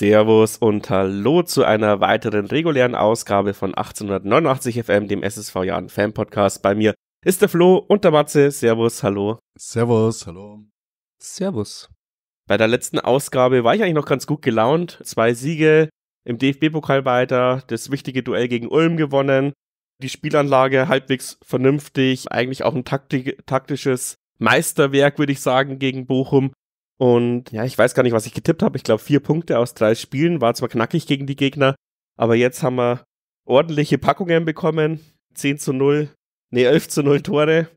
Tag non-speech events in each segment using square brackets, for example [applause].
Servus und Hallo zu einer weiteren regulären Ausgabe von 1889 FM, dem SSV Jahren Fan Podcast. Bei mir ist der Flo und der Matze. Servus, hallo. Servus, hallo. Servus. Bei der letzten Ausgabe war ich eigentlich noch ganz gut gelaunt. Zwei Siege im DFB-Pokal weiter, das wichtige Duell gegen Ulm gewonnen, die Spielanlage halbwegs vernünftig, eigentlich auch ein taktik taktisches Meisterwerk, würde ich sagen, gegen Bochum. Und ja, ich weiß gar nicht, was ich getippt habe. Ich glaube, vier Punkte aus drei Spielen war zwar knackig gegen die Gegner, aber jetzt haben wir ordentliche Packungen bekommen. 10 zu 0, nee, 11 zu 0 Tore.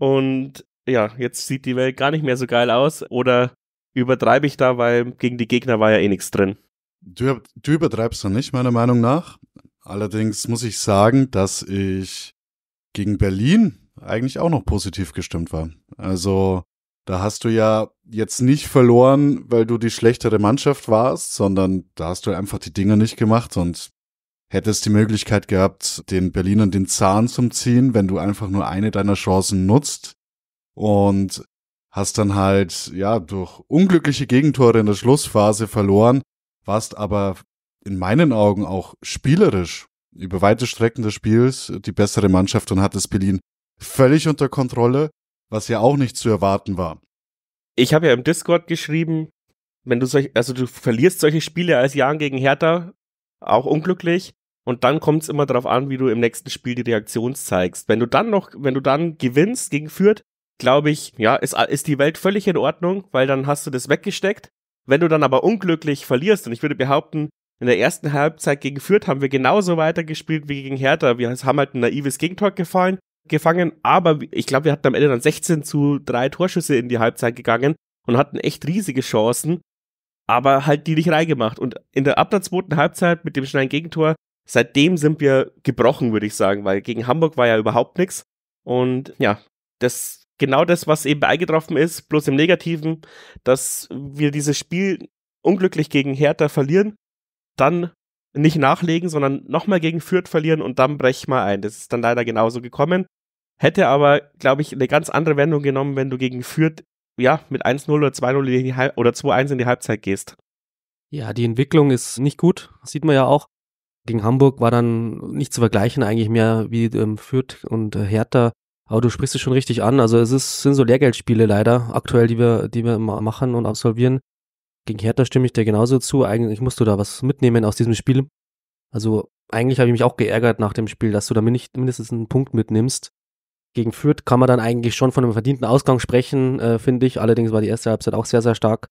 Und ja, jetzt sieht die Welt gar nicht mehr so geil aus. Oder übertreibe ich da, weil gegen die Gegner war ja eh nichts drin. Du, du übertreibst da nicht, meiner Meinung nach. Allerdings muss ich sagen, dass ich gegen Berlin eigentlich auch noch positiv gestimmt war. Also da hast du ja jetzt nicht verloren, weil du die schlechtere Mannschaft warst, sondern da hast du einfach die Dinge nicht gemacht und hättest die Möglichkeit gehabt, den Berlinern den Zahn zum Ziehen, wenn du einfach nur eine deiner Chancen nutzt und hast dann halt, ja, durch unglückliche Gegentore in der Schlussphase verloren, warst aber in meinen Augen auch spielerisch über weite Strecken des Spiels die bessere Mannschaft und hattest Berlin völlig unter Kontrolle was ja auch nicht zu erwarten war. Ich habe ja im Discord geschrieben, wenn du solch, also du verlierst solche Spiele als Jan gegen Hertha, auch unglücklich, und dann kommt es immer darauf an, wie du im nächsten Spiel die Reaktion zeigst. Wenn du dann noch, wenn du dann gewinnst gegen Fürth, glaube ich, ja, ist, ist die Welt völlig in Ordnung, weil dann hast du das weggesteckt. Wenn du dann aber unglücklich verlierst, und ich würde behaupten, in der ersten Halbzeit gegen Fürth haben wir genauso weitergespielt wie gegen Hertha. Wir haben halt ein naives Gegentor gefallen, gefangen, aber ich glaube, wir hatten am Ende dann 16 zu 3 Torschüsse in die Halbzeit gegangen und hatten echt riesige Chancen, aber halt die nicht reingemacht. Und in der ab der zweiten Halbzeit mit dem schnellen Gegentor, seitdem sind wir gebrochen, würde ich sagen, weil gegen Hamburg war ja überhaupt nichts. Und ja, das genau das, was eben eingetroffen ist, bloß im Negativen, dass wir dieses Spiel unglücklich gegen Hertha verlieren, dann nicht nachlegen, sondern nochmal gegen Fürth verlieren und dann brechen wir ein. Das ist dann leider genauso gekommen. Hätte aber, glaube ich, eine ganz andere Wendung genommen, wenn du gegen Fürth ja, mit 1-0 oder 2-0 oder 2-1 in die Halbzeit gehst. Ja, die Entwicklung ist nicht gut, sieht man ja auch. Gegen Hamburg war dann nicht zu vergleichen eigentlich mehr wie ähm, Fürth und äh, Hertha. Aber du sprichst es schon richtig an. Also es ist, sind so Lehrgeldspiele leider aktuell, die wir, die wir machen und absolvieren. Gegen Hertha stimme ich dir genauso zu. Eigentlich musst du da was mitnehmen aus diesem Spiel. Also eigentlich habe ich mich auch geärgert nach dem Spiel, dass du da mindestens einen Punkt mitnimmst gegen Fürth kann man dann eigentlich schon von einem verdienten Ausgang sprechen, äh, finde ich. Allerdings war die erste Halbzeit auch sehr, sehr stark.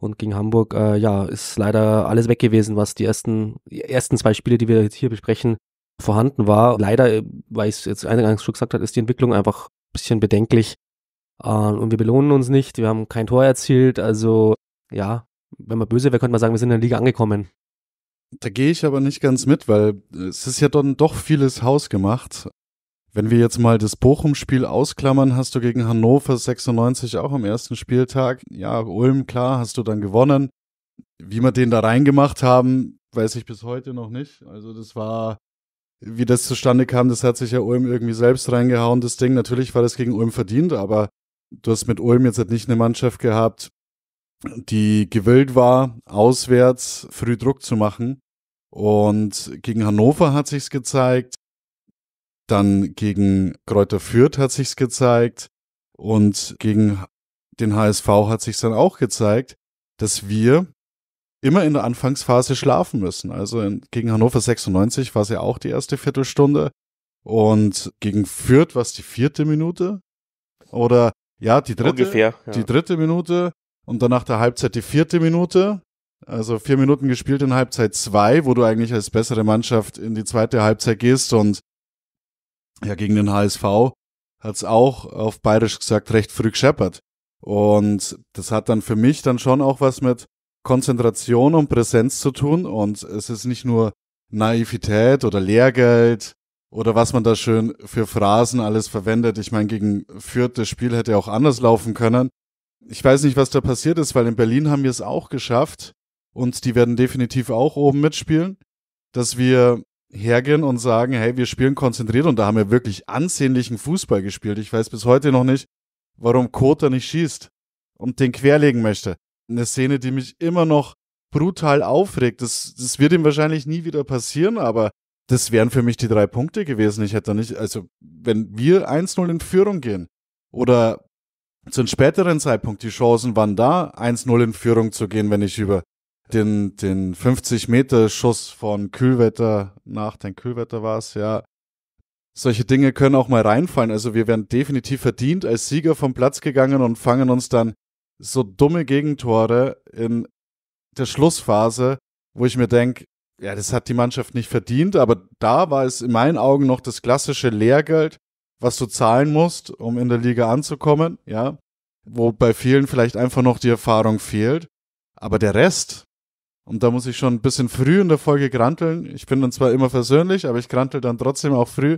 Und gegen Hamburg, äh, ja, ist leider alles weg gewesen, was die ersten, die ersten zwei Spiele, die wir jetzt hier besprechen, vorhanden war. Leider, äh, weil ich es jetzt eingangs schon gesagt habe, ist die Entwicklung einfach ein bisschen bedenklich. Äh, und wir belohnen uns nicht, wir haben kein Tor erzielt. Also, ja, wenn man böse wäre, könnte man sagen, wir sind in der Liga angekommen. Da gehe ich aber nicht ganz mit, weil es ist ja dann doch vieles Haus gemacht. Wenn wir jetzt mal das Bochum-Spiel ausklammern, hast du gegen Hannover 96 auch am ersten Spieltag. Ja, Ulm, klar, hast du dann gewonnen. Wie wir den da reingemacht haben, weiß ich bis heute noch nicht. Also das war, wie das zustande kam, das hat sich ja Ulm irgendwie selbst reingehauen, das Ding. Natürlich war das gegen Ulm verdient, aber du hast mit Ulm jetzt halt nicht eine Mannschaft gehabt, die gewillt war, auswärts früh Druck zu machen. Und gegen Hannover hat sich's gezeigt. Dann gegen Kräuter Fürth hat sich's gezeigt und gegen den HSV hat sich's dann auch gezeigt, dass wir immer in der Anfangsphase schlafen müssen. Also in, gegen Hannover 96 war es ja auch die erste Viertelstunde und gegen Fürth war es die vierte Minute oder ja, die dritte, Ungefähr, ja. die dritte Minute und danach der Halbzeit die vierte Minute. Also vier Minuten gespielt in Halbzeit zwei, wo du eigentlich als bessere Mannschaft in die zweite Halbzeit gehst und ja gegen den HSV hat es auch auf bayerisch gesagt recht früh gescheppert. Und das hat dann für mich dann schon auch was mit Konzentration und Präsenz zu tun. Und es ist nicht nur Naivität oder Lehrgeld oder was man da schön für Phrasen alles verwendet. Ich meine, gegen Fürth, das Spiel hätte auch anders laufen können. Ich weiß nicht, was da passiert ist, weil in Berlin haben wir es auch geschafft und die werden definitiv auch oben mitspielen, dass wir hergehen und sagen, hey, wir spielen konzentriert und da haben wir wirklich ansehnlichen Fußball gespielt. Ich weiß bis heute noch nicht, warum Kota nicht schießt und den querlegen möchte. Eine Szene, die mich immer noch brutal aufregt. Das, das wird ihm wahrscheinlich nie wieder passieren, aber das wären für mich die drei Punkte gewesen. Ich hätte nicht, also wenn wir 1-0 in Führung gehen oder zu einem späteren Zeitpunkt die Chancen waren da, 1-0 in Führung zu gehen, wenn ich über den, den 50-Meter-Schuss von Kühlwetter nach, den Kühlwetter war es, ja. Solche Dinge können auch mal reinfallen. Also wir wären definitiv verdient als Sieger vom Platz gegangen und fangen uns dann so dumme Gegentore in der Schlussphase, wo ich mir denke, ja, das hat die Mannschaft nicht verdient, aber da war es in meinen Augen noch das klassische Lehrgeld, was du zahlen musst, um in der Liga anzukommen, ja, wo bei vielen vielleicht einfach noch die Erfahrung fehlt. Aber der Rest, und da muss ich schon ein bisschen früh in der Folge granteln. Ich bin dann zwar immer versöhnlich, aber ich grantel dann trotzdem auch früh.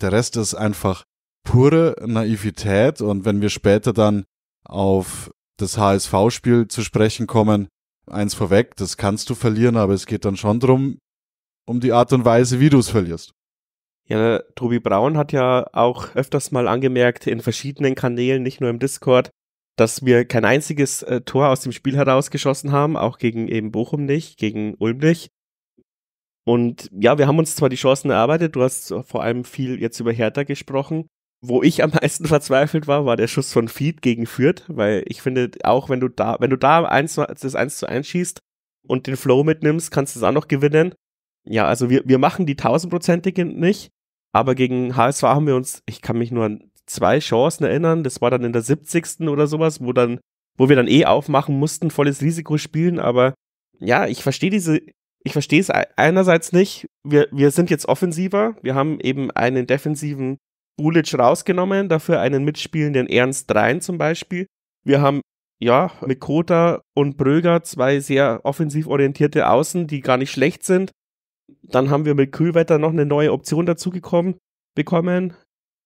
Der Rest ist einfach pure Naivität. Und wenn wir später dann auf das HSV-Spiel zu sprechen kommen, eins vorweg, das kannst du verlieren, aber es geht dann schon drum, um die Art und Weise, wie du es verlierst. Ja, Tobi Braun hat ja auch öfters mal angemerkt in verschiedenen Kanälen, nicht nur im Discord, dass wir kein einziges äh, Tor aus dem Spiel herausgeschossen haben, auch gegen eben Bochum nicht, gegen Ulm nicht. Und ja, wir haben uns zwar die Chancen erarbeitet, du hast vor allem viel jetzt über Hertha gesprochen. Wo ich am [laughs] meisten verzweifelt war, war der Schuss von Feed gegen Fürth, weil ich finde, auch wenn du da, wenn du da eins, das 1 zu 1 schießt und den Flow mitnimmst, kannst du es auch noch gewinnen. Ja, also wir, wir machen die tausendprozentige nicht, aber gegen HSV haben wir uns, ich kann mich nur an zwei Chancen erinnern. Das war dann in der 70. oder sowas, wo dann, wo wir dann eh aufmachen mussten, volles Risiko spielen. Aber ja, ich verstehe diese, ich verstehe es einerseits nicht. Wir, wir sind jetzt offensiver. Wir haben eben einen defensiven Bulic rausgenommen, dafür einen mitspielenden Ernst Rein zum Beispiel. Wir haben ja, mit Kota und Bröger zwei sehr offensiv orientierte Außen, die gar nicht schlecht sind. Dann haben wir mit Kühlwetter noch eine neue Option dazugekommen bekommen.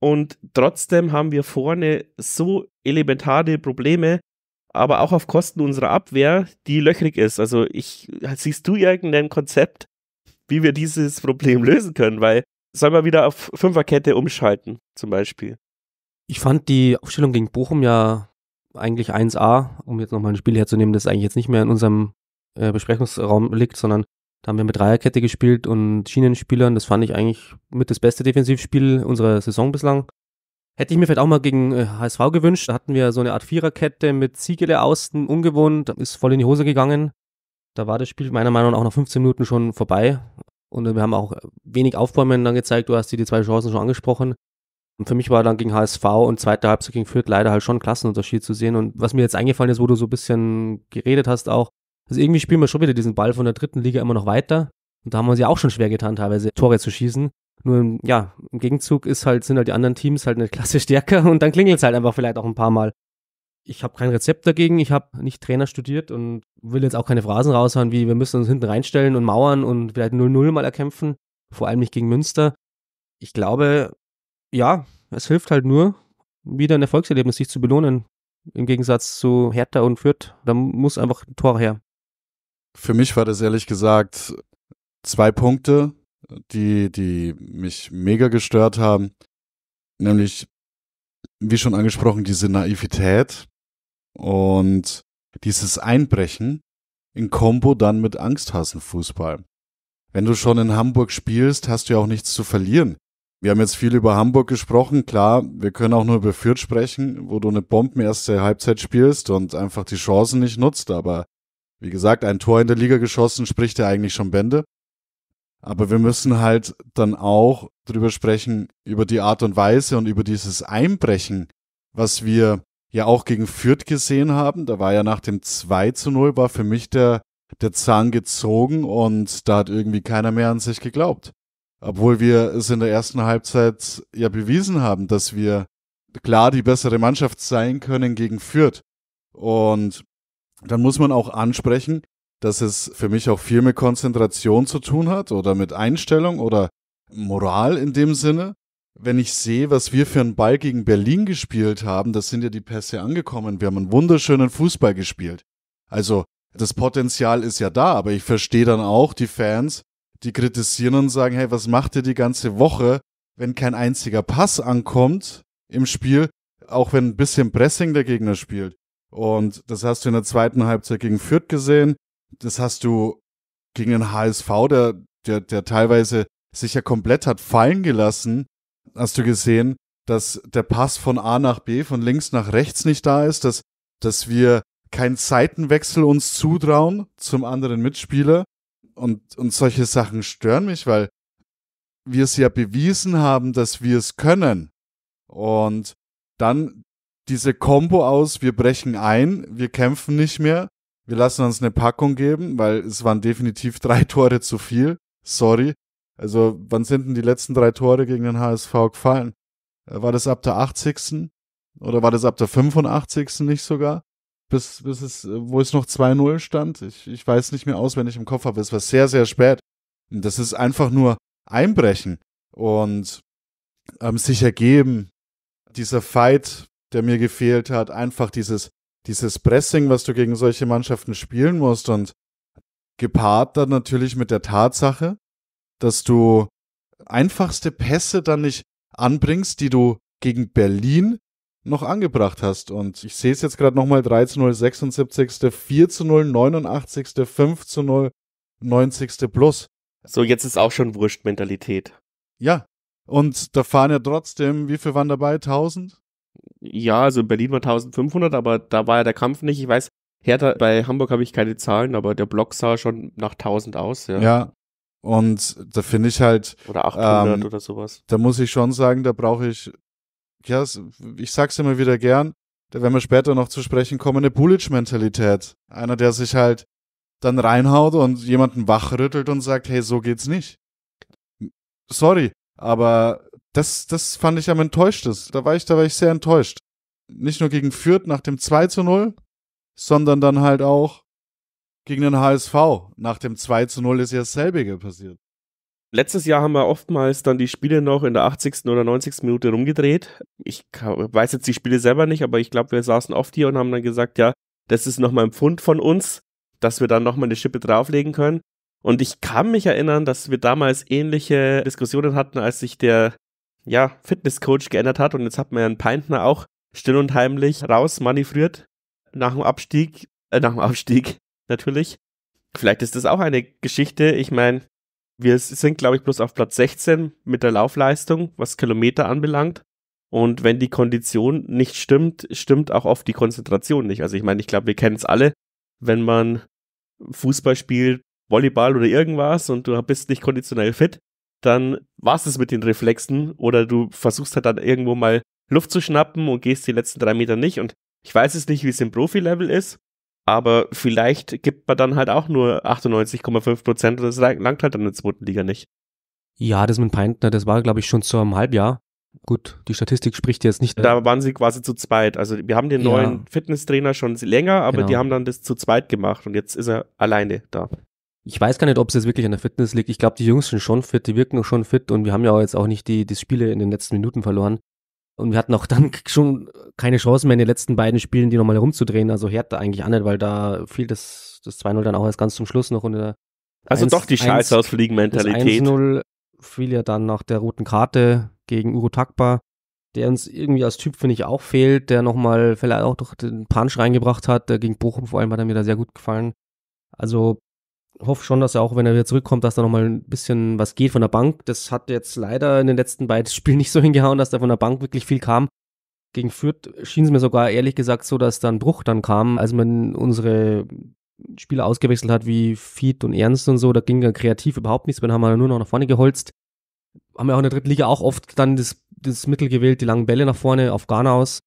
Und trotzdem haben wir vorne so elementare Probleme, aber auch auf Kosten unserer Abwehr, die löchrig ist. Also ich, siehst du irgendein Konzept, wie wir dieses Problem lösen können? Weil sollen wir wieder auf Fünferkette umschalten, zum Beispiel? Ich fand die Aufstellung gegen Bochum ja eigentlich 1A, um jetzt nochmal ein Spiel herzunehmen, das eigentlich jetzt nicht mehr in unserem äh, Besprechungsraum liegt, sondern da haben wir mit Dreierkette gespielt und Schienenspielern. Das fand ich eigentlich mit das beste Defensivspiel unserer Saison bislang. Hätte ich mir vielleicht auch mal gegen HSV äh, gewünscht. Da hatten wir so eine Art Viererkette mit Ziegele außen, ungewohnt, ist voll in die Hose gegangen. Da war das Spiel meiner Meinung nach auch nach 15 Minuten schon vorbei. Und wir haben auch wenig Aufbäumen dann gezeigt. Du hast dir die zwei Chancen schon angesprochen. Und für mich war dann gegen HSV und zweite Halbzeit gegen Fürth leider halt schon ein Klassenunterschied zu sehen. Und was mir jetzt eingefallen ist, wo du so ein bisschen geredet hast auch, also irgendwie spielen wir schon wieder diesen Ball von der dritten Liga immer noch weiter. Und da haben wir uns ja auch schon schwer getan, teilweise Tore zu schießen. Nur ja, im Gegenzug ist halt, sind halt die anderen Teams halt eine Klasse [laughs] stärker und dann klingelt es halt einfach vielleicht auch ein paar Mal. Ich habe kein Rezept dagegen, ich habe nicht Trainer studiert und will jetzt auch keine Phrasen raushauen, wie wir müssen uns hinten reinstellen und mauern und vielleicht 0-0 mal erkämpfen, vor allem nicht gegen Münster. Ich glaube, ja, es hilft halt nur, wieder ein Erfolgserlebnis sich zu belohnen, im Gegensatz zu Hertha und Fürth. Da muss einfach ein Tor her. Für mich war das ehrlich gesagt zwei Punkte, die, die mich mega gestört haben. Nämlich, wie schon angesprochen, diese Naivität und dieses Einbrechen in Kombo dann mit Angsthasenfußball. Wenn du schon in Hamburg spielst, hast du ja auch nichts zu verlieren. Wir haben jetzt viel über Hamburg gesprochen, klar, wir können auch nur über Fürth sprechen, wo du eine Bomben erste Halbzeit spielst und einfach die Chancen nicht nutzt, aber wie gesagt, ein Tor in der Liga geschossen, spricht ja eigentlich schon Bände. Aber wir müssen halt dann auch drüber sprechen, über die Art und Weise und über dieses Einbrechen, was wir ja auch gegen Fürth gesehen haben. Da war ja nach dem 2 zu 0 war für mich der, der Zahn gezogen und da hat irgendwie keiner mehr an sich geglaubt. Obwohl wir es in der ersten Halbzeit ja bewiesen haben, dass wir klar die bessere Mannschaft sein können gegen Fürth. Und dann muss man auch ansprechen, dass es für mich auch viel mit Konzentration zu tun hat oder mit Einstellung oder Moral in dem Sinne. Wenn ich sehe, was wir für einen Ball gegen Berlin gespielt haben, das sind ja die Pässe angekommen. Wir haben einen wunderschönen Fußball gespielt. Also das Potenzial ist ja da, aber ich verstehe dann auch die Fans, die kritisieren und sagen, hey, was macht ihr die ganze Woche, wenn kein einziger Pass ankommt im Spiel, auch wenn ein bisschen Pressing der Gegner spielt? Und das hast du in der zweiten Halbzeit gegen Fürth gesehen. Das hast du gegen den HSV, der, der, der teilweise sich ja komplett hat fallen gelassen, hast du gesehen, dass der Pass von A nach B, von links nach rechts nicht da ist, dass, dass wir keinen Seitenwechsel uns zutrauen zum anderen Mitspieler. Und, und solche Sachen stören mich, weil wir es ja bewiesen haben, dass wir es können. Und dann diese Combo aus, wir brechen ein, wir kämpfen nicht mehr, wir lassen uns eine Packung geben, weil es waren definitiv [laughs] drei Tore zu viel. Sorry. Also, wann sind denn die letzten drei Tore gegen den HSV gefallen? Äh, war das ab der 80. oder war das ab der 85. nicht sogar? Bis, bis es, äh, wo es noch 2-0 stand? Ich, ich weiß nicht mehr aus, wenn ich im Kopf, habe. es war sehr, sehr spät. Und das ist einfach nur einbrechen und ähm, sich ergeben. Dieser Fight der mir gefehlt hat. Einfach dieses, dieses Pressing, was du gegen solche Mannschaften spielen musst und gepaart dann natürlich mit der Tatsache, dass du einfachste Pässe dann nicht anbringst, die du gegen Berlin noch angebracht hast. Und ich sehe es jetzt gerade nochmal 3 zu 0, 76., 4 zu 0, 89., 5 zu 0, 90. plus. So, jetzt ist auch schon Wurscht-Mentalität. Ja. Und da fahren ja trotzdem, wie viel waren dabei? 1000? ja, also in Berlin war 1500, aber da war ja der Kampf nicht. Ich weiß, Hertha, bei Hamburg habe ich keine Zahlen, aber der Block sah schon nach 1000 aus. Ja, ja und da finde ich halt. Oder 800 ähm, oder sowas. Da muss ich schon sagen, da brauche ich, ja, ich sag's immer wieder gern, da werden wir später noch zu sprechen kommen, eine Bullish-Mentalität. Einer, der sich halt dann reinhaut und jemanden wachrüttelt und sagt, hey, so geht's nicht. Sorry, aber das, das fand ich am enttäuschtesten. Da war ich, da war ich sehr enttäuscht. Nicht nur gegen Fürth nach dem 2 zu 0, sondern dann halt auch gegen den HSV. Nach dem 2 zu 0 ist ja dasselbe passiert. Letztes Jahr haben wir oftmals dann die Spiele noch in der 80. oder 90. Minute rumgedreht. Ich weiß jetzt die Spiele selber nicht, aber ich glaube, wir saßen oft hier und haben dann gesagt, ja, das ist nochmal ein Pfund von uns, dass wir dann nochmal eine Schippe drauflegen können. Und ich kann mich erinnern, dass wir damals ähnliche Diskussionen hatten, als sich der ja, Fitnesscoach geändert hat und jetzt hat man Herrn Peintner auch still und heimlich rausmanövriert nach dem Abstieg, äh, nach dem Abstieg [laughs] natürlich. Vielleicht ist das auch eine Geschichte. Ich meine, wir sind, glaube ich, bloß auf Platz 16 mit der Laufleistung, was Kilometer anbelangt. Und wenn die Kondition nicht stimmt, stimmt auch oft die Konzentration nicht. Also ich meine, ich glaube, wir kennen es alle, wenn man Fußball spielt, Volleyball oder irgendwas und du bist nicht konditionell fit, dann war es das mit den Reflexen oder du versuchst halt dann irgendwo mal Luft zu schnappen und gehst die letzten drei Meter nicht. Und ich weiß es nicht, wie es im Profi-Level ist, aber vielleicht gibt man dann halt auch nur 98,5 Prozent und das langt halt dann in der zweiten Liga nicht. Ja, das mit Peintner, das war, glaube ich, schon zu einem Halbjahr. Gut, die Statistik spricht jetzt nicht. Da äh, waren sie quasi zu zweit. Also wir haben den ja. neuen Fitnesstrainer schon länger, aber genau. die haben dann das zu zweit gemacht und jetzt ist er alleine da ich weiß gar nicht, ob es jetzt wirklich an der Fitness liegt. Ich glaube, die Jungs sind schon fit, die wirken schon fit und wir haben ja auch jetzt auch nicht die, die Spiele in den letzten Minuten verloren. Und wir hatten auch dann [laughs] schon keine Chance mehr in den letzten beiden Spielen, die nochmal herumzudrehen. Also Hertha eigentlich auch nicht, weil da fiel das, das 2-0 dann auch erst ganz zum Schluss noch. Und also 1, doch die Scheiße ausfliegen Mentalität. 1-0 fiel ja dann nach der roten Karte gegen Uru Takba, der uns irgendwie als Typ, finde ich, auch fehlt, der nochmal vielleicht auch durch den Punch reingebracht hat. Der gegen Bochum vor allem hat er mir da sehr gut gefallen. Also hoffe schon, dass er auch, wenn er wieder zurückkommt, dass da nochmal ein bisschen was geht von der Bank. Das hat jetzt leider in den letzten beiden [laughs] Spielen nicht so hingehauen, dass da von der Bank wirklich viel kam. Gegen Fürth schien es mir sogar ehrlich gesagt so, dass da ein Bruch dann kam, als man unsere Spieler ausgewechselt hat, wie Fied und Ernst und so. Da ging dann kreativ überhaupt nichts. Dann haben wir nur noch nach vorne geholzt. Haben wir auch in der dritten Liga auch oft dann das, das Mittel gewählt, die langen Bälle nach vorne auf Garnaus.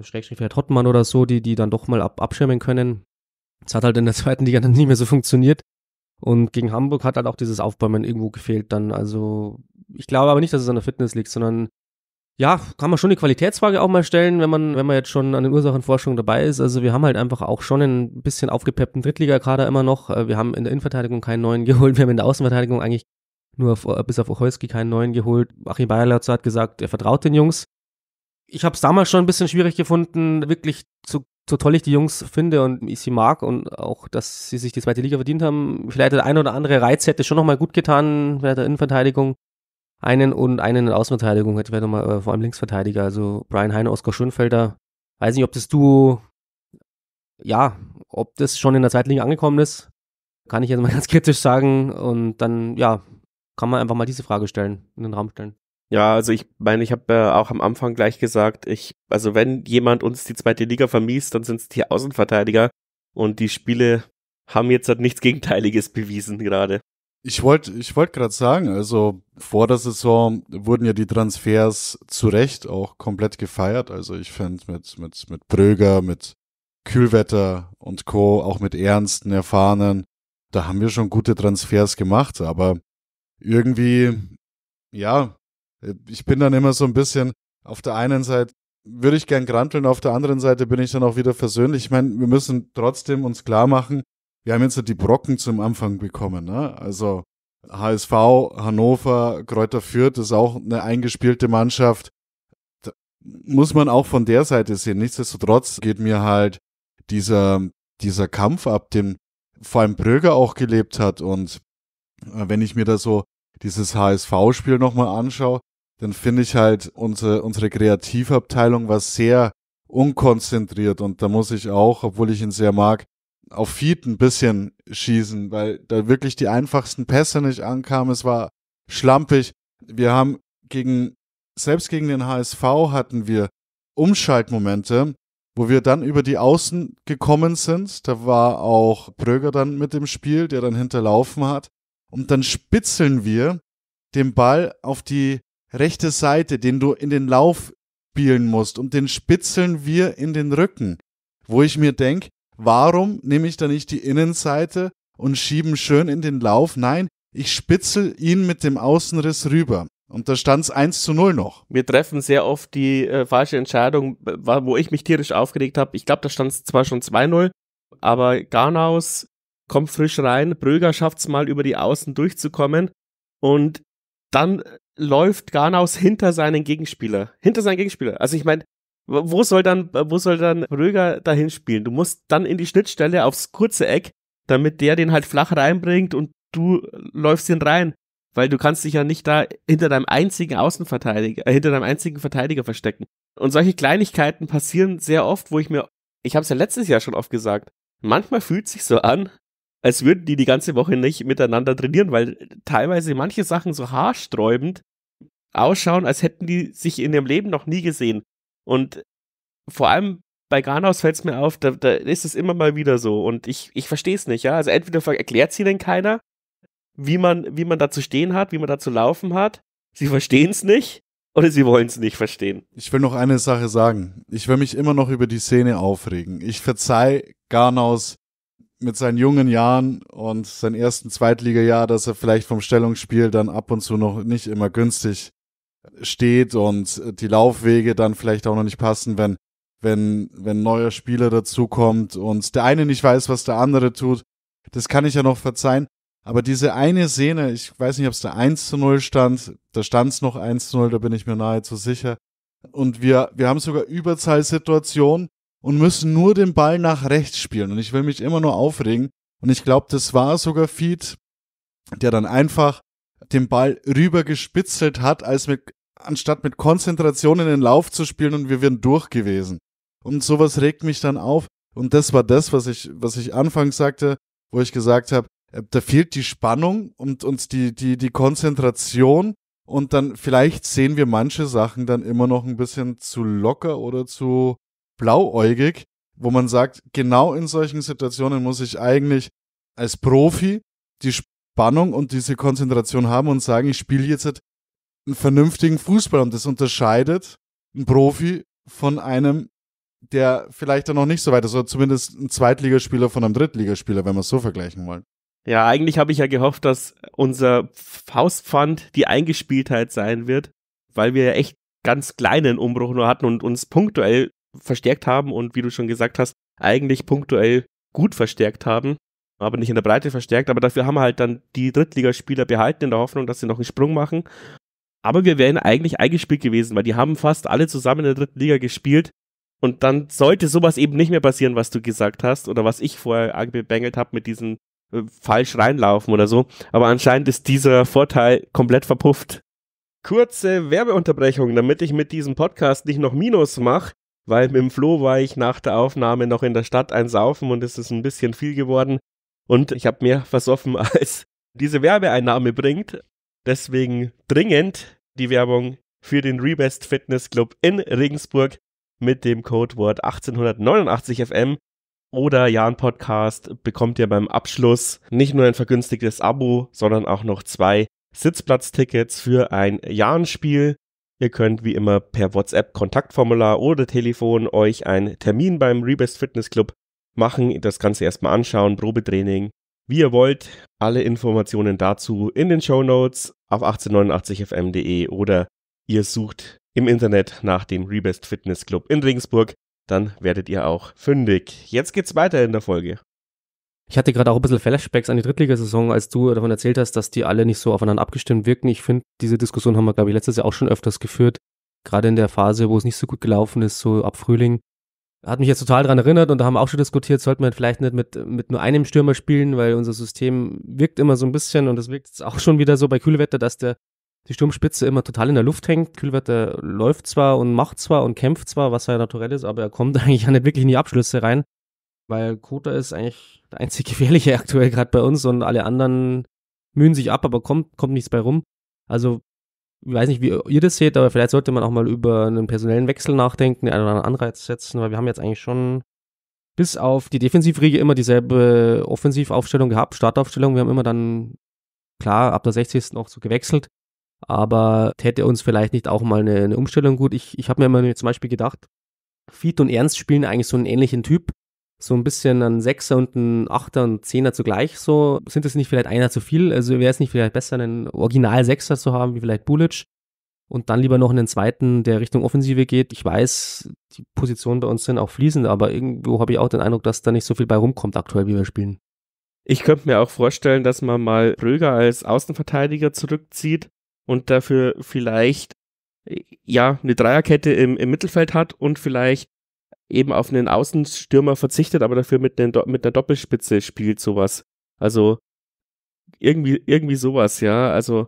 Schrägstrich vielleicht Hottmann oder so, die, die dann doch mal ab, abschirmen können. Das hat halt in der zweiten Liga dann nicht mehr so funktioniert. Und gegen Hamburg hat halt auch dieses Aufbäumen irgendwo gefehlt dann. Also ich glaube aber nicht, dass es an der Fitness liegt, sondern ja, kann man schon die Qualitätsfrage auch mal stellen, wenn man, wenn man jetzt schon an den Ursachenforschungen dabei ist. Also wir haben halt einfach auch schon einen bisschen aufgepeppten Drittligakader immer noch. Äh, wir haben in der Innenverteidigung keinen neuen [laughs] geholt. Wir haben in der Außenverteidigung eigentlich nur auf, bis auf Ocholski keinen neuen geholt. Achim Bayerlatz hat gesagt, er vertraut den Jungs. Ich habe es damals schon ein bisschen schwierig gefunden, wirklich zu so toll ich die Jungs finde und ich sie mag und auch, dass sie sich die zweite Liga verdient haben, vielleicht der ein oder andere Reiz hätte schon nochmal gut getan bei der Innenverteidigung. Einen und einen in Außenverteidigung hätte vielleicht nochmal, äh, vor allem Linksverteidiger, also Brian Heine, Oskar Schönfelder. Weiß nicht, ob das du, ja, ob das schon in der zweiten Liga angekommen ist, kann ich jetzt mal [laughs] ganz kritisch sagen. Und dann, ja, kann man einfach mal diese Frage stellen, in den Raum stellen. Ja, also ich meine, ich habe äh, auch am Anfang gleich gesagt, ich, also wenn jemand uns die zweite Liga vermiest, dann sind es die Außenverteidiger und die Spiele haben jetzt halt nichts Gegenteiliges bewiesen gerade. Ich wollte ich wollte gerade sagen, also vor der Saison wurden ja die Transfers zu Recht auch komplett gefeiert. Also ich fände mit, mit, mit Bröger, mit Kühlwetter und Co., auch mit Ernsten, Erfahrenen, da haben wir schon gute Transfers gemacht, aber irgendwie, ja, äh, ich bin dann immer so ein bisschen auf der einen Seite würde ich gern granteln, auf der anderen Seite bin ich dann auch wieder versöhnlich. Ich meine, wir müssen trotzdem uns klar machen, wir haben jetzt so die Brocken zum Anfang bekommen, ne? Also HSV, Hannover, Kräuter Fürth ist auch eine eingespielte Mannschaft. Da muss man auch von der Seite sehen. Nichtsdestotrotz geht mir halt dieser, dieser Kampf ab, den vor allem Bröger auch gelebt hat. Und äh, wenn ich mir da so dieses HSV-Spiel nochmal anschaue, dann finde ich halt unsere, unsere Kreativabteilung war sehr unkonzentriert und da muss ich auch, obwohl ich ihn sehr mag, auf Feed ein bisschen schießen, weil da wirklich die einfachsten Pässe nicht ankamen. Es war schlampig. Wir haben gegen, selbst gegen den HSV hatten wir Umschaltmomente, wo wir dann über die Außen gekommen sind. Da war auch Bröger dann mit dem Spiel, der dann hinterlaufen hat. Und dann spitzeln wir den Ball auf die rechte Seite, den du in den Lauf spielen musst und den spitzeln wir in den Rücken, wo ich mir denke, warum nehme ich da nicht die Innenseite und schieben schön in den Lauf? Nein, ich spitzel ihn mit dem Außenriss rüber. Und da stand es 1 zu 0 noch. Wir treffen sehr oft die äh, falsche Entscheidung, wo ich mich tierisch aufgeregt habe. Ich glaube, da stand es zwar schon 2-0, aber Garnaus kommt frisch rein, Bröger schafft es mal über die Außen durchzukommen und dann läuft Garnaus hinter seinen Gegenspieler. Hinter seinen Gegenspieler. Also ich meine, wo soll dann, wo soll dann Röger dahin spielen? Du musst dann in die Schnittstelle aufs kurze Eck, damit der den halt flach reinbringt und du läufst ihn rein. Weil du kannst dich ja nicht da hinter deinem einzigen Außenverteidiger, äh, hinter deinem einzigen Verteidiger verstecken. Und solche Kleinigkeiten passieren sehr oft, wo ich mir, ich habe es ja letztes Jahr schon oft gesagt, manchmal fühlt sich so an, als würden die die ganze Woche nicht miteinander trainieren, weil teilweise manche Sachen so haarsträubend ausschauen, als hätten die sich in ihrem Leben noch nie gesehen. Und vor allem bei Ganaus fällt es mir auf, da, da, ist es immer mal wieder so. Und ich, ich verstehe es nicht, ja. Also entweder erklärt sie denn keiner, wie man, wie man da zu stehen hat, wie man da zu laufen hat. Sie verstehen es nicht oder sie wollen es nicht verstehen. Ich will noch eine Sache sagen. Ich will mich immer noch über die Szene aufregen. Ich verzeih Garnaus mit seinen jungen Jahren und seinem ersten Zweitliga-Jahr, dass er vielleicht vom Stellungsspiel dann ab und zu noch nicht immer günstig steht und die Laufwege dann vielleicht auch noch nicht passen, wenn wenn wenn neuer Spieler dazukommt und der eine nicht weiß, was der andere tut. Das kann ich ja noch verzeihen. Aber diese eine Szene, ich weiß nicht, ob es da 1 zu 0 stand, da stand es noch 1 zu 0, da bin ich mir nahezu sicher. Und wir, wir haben sogar Überzahlsituationen und müssen nur den Ball nach rechts spielen. Und ich will mich immer nur aufregen. Und ich glaube, das war sogar Feed, der dann einfach den Ball rüber gespitzelt hat, als mit, anstatt mit Konzentration in den Lauf zu spielen und wir wären durch gewesen. Und sowas regt mich dann auf. Und das war das, was ich, was ich anfangs sagte, wo ich gesagt habe, äh, da fehlt die Spannung und uns die, die, die Konzentration. Und dann vielleicht sehen wir manche Sachen dann immer noch ein bisschen zu locker oder zu, blauäugig, wo man sagt, genau in solchen Situationen muss ich eigentlich als Profi die Spannung und diese Konzentration haben und sagen, ich spiele jetzt halt einen vernünftigen Fußball und das unterscheidet einen Profi von einem, der vielleicht dann noch nicht so weit ist, oder zumindest ein Zweitligaspieler von einem Drittligaspieler, wenn wir es so vergleichen wollen. Ja, eigentlich habe ich ja gehofft, dass unser Faustpfand die Eingespieltheit sein wird, weil wir ja echt ganz kleinen Umbruch nur hatten und uns punktuell verstärkt haben und wie du schon gesagt hast, eigentlich punktuell gut verstärkt haben, aber nicht in der Breite verstärkt. Aber dafür haben wir halt dann die Drittligaspieler behalten in der Hoffnung, dass sie noch einen Sprung machen. Aber wir wären eigentlich eingespielt gewesen, weil die haben fast alle zusammen in der dritten Liga gespielt. Und dann sollte sowas eben nicht mehr passieren, was du gesagt hast oder was ich vorher angebängelt habe mit diesen äh, falsch reinlaufen oder so. Aber anscheinend ist dieser Vorteil komplett verpufft. Kurze Werbeunterbrechung, damit ich mit diesem Podcast nicht noch Minus mache weil mit dem Flo war ich nach der Aufnahme noch in der Stadt einsaufen und es ist ein bisschen viel geworden und ich habe mehr versoffen, [laughs] als diese Werbeeinnahme bringt. Deswegen dringend die Werbung für den Rebest Fitness Club in Regensburg mit dem Codewort 1889FM oder Jan Podcast bekommt ihr beim Abschluss nicht nur ein vergünstigtes Abo, sondern auch noch zwei Sitzplatztickets für ein Jahn-Spiel Ihr könnt wie immer per WhatsApp Kontaktformular oder Telefon euch einen Termin beim Rebest Fitness Club machen, das Ganze erstmal anschauen, Probetraining, wie ihr wollt. Alle Informationen dazu in den Show Notes auf 1889fm.de oder ihr sucht im Internet nach dem Rebest Fitness Club in Regensburg, dann werdet ihr auch fündig. Jetzt geht's weiter in der Folge. Ich hatte gerade auch ein bisschen Flashbacks an die Drittligasaison, als du davon erzählt hast, dass die alle nicht so aufeinander abgestimmt wirken. Ich finde, diese Diskussion haben wir, glaube ich, letztes Jahr auch schon öfters geführt. Gerade in der Phase, wo es nicht so gut gelaufen ist, so ab Frühling. Hat mich jetzt total daran erinnert und da haben wir auch schon diskutiert, sollte man vielleicht nicht mit, mit nur einem Stürmer spielen, weil unser System wirkt immer so ein bisschen und das wirkt jetzt auch schon wieder so bei Kühlwetter, dass der, die Sturmspitze immer total in der Luft hängt. Kühlwetter läuft zwar und macht zwar und kämpft zwar, was ja naturell ist, aber er kommt [laughs] eigentlich ja nicht wirklich in die Abschlüsse rein. Weil Kota ist eigentlich der einzig [laughs] gefährliche aktuell gerade bei uns und alle anderen mühen sich ab, aber kommt, kommt nichts bei rum. Also, ich weiß nicht, wie ihr das seht, aber vielleicht sollte man auch mal über einen personellen Wechsel nachdenken, einen oder anderen Anreiz setzen, weil wir haben jetzt eigentlich schon bis auf die Defensivriege immer dieselbe Offensivaufstellung gehabt, Startaufstellung. Wir haben immer dann, klar, ab der 60. auch so gewechselt, aber täte uns vielleicht nicht auch mal eine, eine Umstellung gut. Ich, ich habe mir immer zum Beispiel gedacht, Fiet und Ernst spielen eigentlich so einen ähnlichen Typ so ein bisschen ein Sechser und ein Achter und Zehner zugleich so? Sind es nicht vielleicht einer zu viel? Also wäre es nicht vielleicht besser, einen Original Sechser zu haben, wie vielleicht Bulic? Und dann lieber noch einen zweiten, der Richtung Offensive geht. Ich weiß, die Positionen bei uns sind auch fließend, aber irgendwo habe ich auch den Eindruck, dass da nicht so viel bei rumkommt aktuell, wie wir spielen. Ich könnte mir auch vorstellen, dass man mal Röger als Außenverteidiger zurückzieht und dafür vielleicht ja eine Dreierkette im, im Mittelfeld hat und vielleicht eben auf einen Außenstürmer verzichtet, aber dafür mit, den, mit einer Doppelspitze spielt sowas. Also irgendwie, irgendwie sowas, ja. Also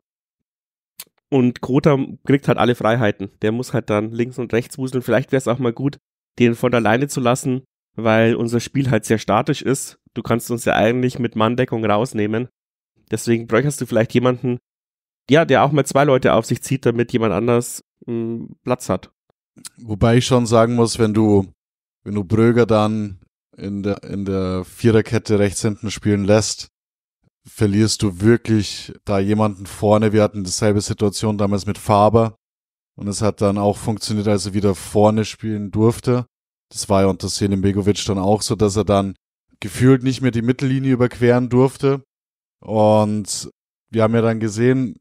und Grota kriegt halt alle Freiheiten. Der muss halt dann links und rechts wuseln. Vielleicht wäre es auch mal gut, den von alleine zu lassen, weil unser Spiel halt sehr statisch ist. Du kannst uns ja eigentlich mit Manndeckung rausnehmen. Deswegen bräuchtest du vielleicht jemanden, ja, der auch mal zwei Leute auf sich zieht, damit jemand anders mh, hm, Platz hat. Wobei ich schon sagen muss, wenn du wenn du Bröger dann in der, in der Viererkette rechts hinten spielen lässt, verlierst du wirklich da jemanden vorne. Wir hatten dieselbe Situation damals mit Faber und es hat dann auch funktioniert, als er wieder vorne spielen durfte. Das war ja unter Selim Begovic dann auch so, dass er dann gefühlt nicht mehr die Mittellinie überqueren durfte. Und wir haben ja dann gesehen,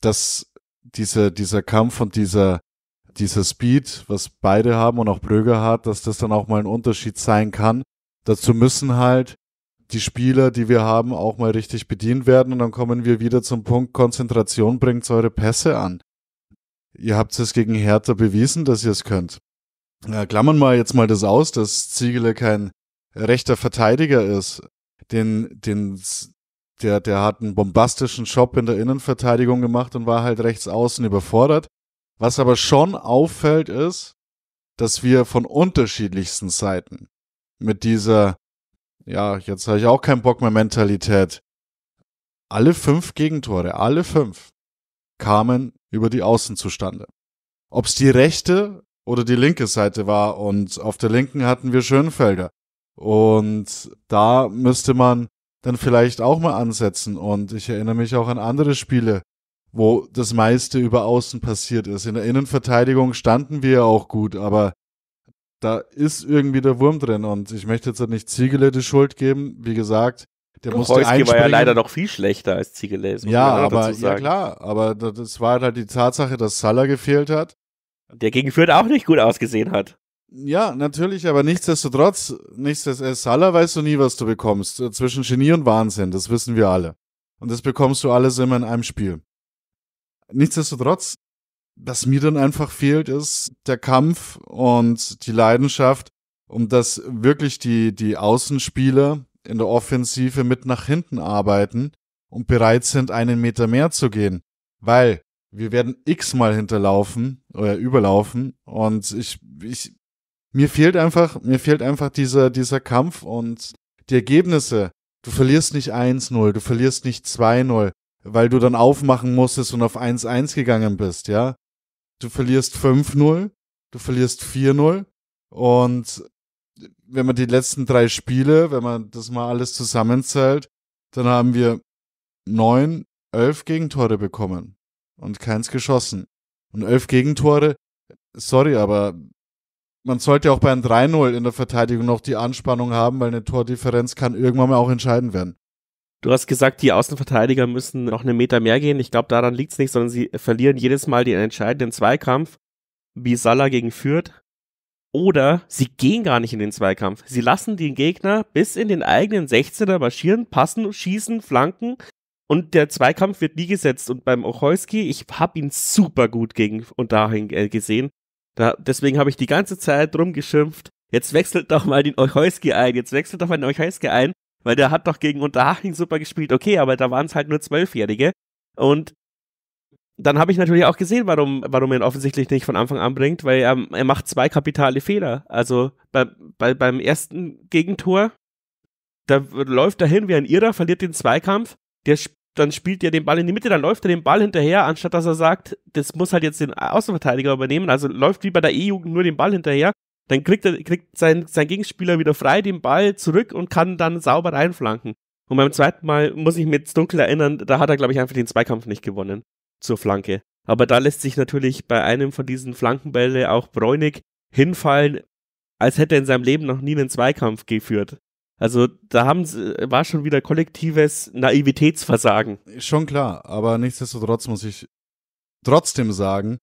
dass dieser, dieser Kampf und dieser dieser Speed, was beide haben und auch Blöger hat, dass das dann auch mal ein Unterschied sein kann. Dazu müssen halt die Spieler, die wir haben, auch mal richtig bedient werden. Und dann kommen wir wieder zum Punkt, Konzentration bringt eure Pässe an. Ihr habt es gegen Hertha bewiesen, dass ihr es könnt. Ja, klammern wir jetzt mal das aus, dass Ziegele kein rechter Verteidiger ist. Den, den, der, der hat einen bombastischen Job in der Innenverteidigung gemacht und war halt rechts außen überfordert. Was aber schon auffällt ist, dass wir von unterschiedlichsten Seiten mit dieser, ja, jetzt habe ich auch keinen Bock mehr Mentalität, alle fünf Gegentore, alle fünf kamen über die Außen zustande. Ob es die rechte oder die linke Seite war und auf der linken hatten wir Schönfelder. Und da müsste man dann vielleicht auch mal ansetzen. Und ich erinnere mich auch an andere Spiele, wo das meiste über außen passiert ist. In der Innenverteidigung standen wir ja auch gut, aber da ist irgendwie der Wurm drin und ich möchte jetzt nicht Ziegele die Schuld geben. Wie gesagt, der musste Kreuzke einspringen. war ja leider noch viel schlechter als Ziegele. Ja, aber ja klar, aber das war halt die Tatsache, dass Salah gefehlt hat. Der gegen Fürth auch nicht gut ausgesehen hat. Ja, natürlich, aber nichtsdestotrotz, nichtsdestotrotz, äh, Salah weißt du nie, was du bekommst. Zwischen Genie und Wahnsinn, das wissen wir alle. Und das bekommst du alles immer in einem Spiel. Nichtsdestotrotz, was mir dann einfach fehlt, ist der Kampf und die Leidenschaft, um dass wirklich die, die Außenspieler in der Offensive mit nach hinten arbeiten und bereit sind, einen Meter mehr zu gehen. Weil wir werden x-mal hinterlaufen oder überlaufen und ich, ich, mir fehlt einfach, mir fehlt einfach dieser, dieser Kampf und die Ergebnisse. Du verlierst nicht 1-0, du verlierst nicht 2-0, weil du dann aufmachen musstest und auf 1-1 gegangen bist, ja. Du verlierst 5-0, du verlierst 4-0 und wenn man die letzten drei Spiele, wenn man das mal alles zusammenzählt, dann haben wir neun, elf Gegentore bekommen und keins geschossen. Und elf Gegentore, sorry, aber man sollte auch bei einem 3-0 in der Verteidigung noch die Anspannung haben, weil eine Tordifferenz kann irgendwann mal auch entscheiden werden. Du hast gesagt, die Außenverteidiger müssen noch einen Meter mehr gehen. Ich glaube, daran liegt es nicht, sondern sie verlieren jedes Mal den entscheidenden Zweikampf, wie Salah gegen führt. Oder sie gehen gar nicht in den Zweikampf. Sie lassen den Gegner bis in den eigenen 16er marschieren, passen, schießen, flanken. Und der Zweikampf wird nie gesetzt. Und beim Ocholski, ich habe ihn super gut gegen und dahin äh, gesehen. Da, deswegen habe ich die ganze Zeit drum geschimpft. Jetzt wechselt doch mal den Ocholski ein. Jetzt wechselt doch mal den Ocholski ein. Weil der hat doch gegen Unterhaching super gespielt. Okay, aber da waren es halt nur Zwölfjährige. Und dann habe ich natürlich auch gesehen, warum, warum er ihn offensichtlich nicht von Anfang an bringt, weil er, er macht zwei kapitale Fehler. Also bei, bei, beim ersten Gegentor, da läuft er hin wie ein Irrer, verliert den Zweikampf, der, dann spielt er den Ball in die Mitte, dann läuft er den Ball hinterher, anstatt dass er sagt, das muss halt jetzt den Außenverteidiger übernehmen, also läuft wie bei der E-Jugend nur den Ball hinterher dann kriegt, er, kriegt sein, sein Gegenspieler wieder frei den Ball zurück und kann dann sauber reinflanken. Und beim zweiten Mal muss ich mir jetzt dunkel erinnern, da hat er, glaube ich, einfach den Zweikampf nicht gewonnen zur Flanke. Aber da lässt sich natürlich bei einem von diesen Flankenbälle auch Bräunig hinfallen, als hätte er in seinem Leben noch nie einen Zweikampf geführt. Also da haben, war schon wieder kollektives Naivitätsversagen. Schon klar, aber nichtsdestotrotz muss ich trotzdem sagen,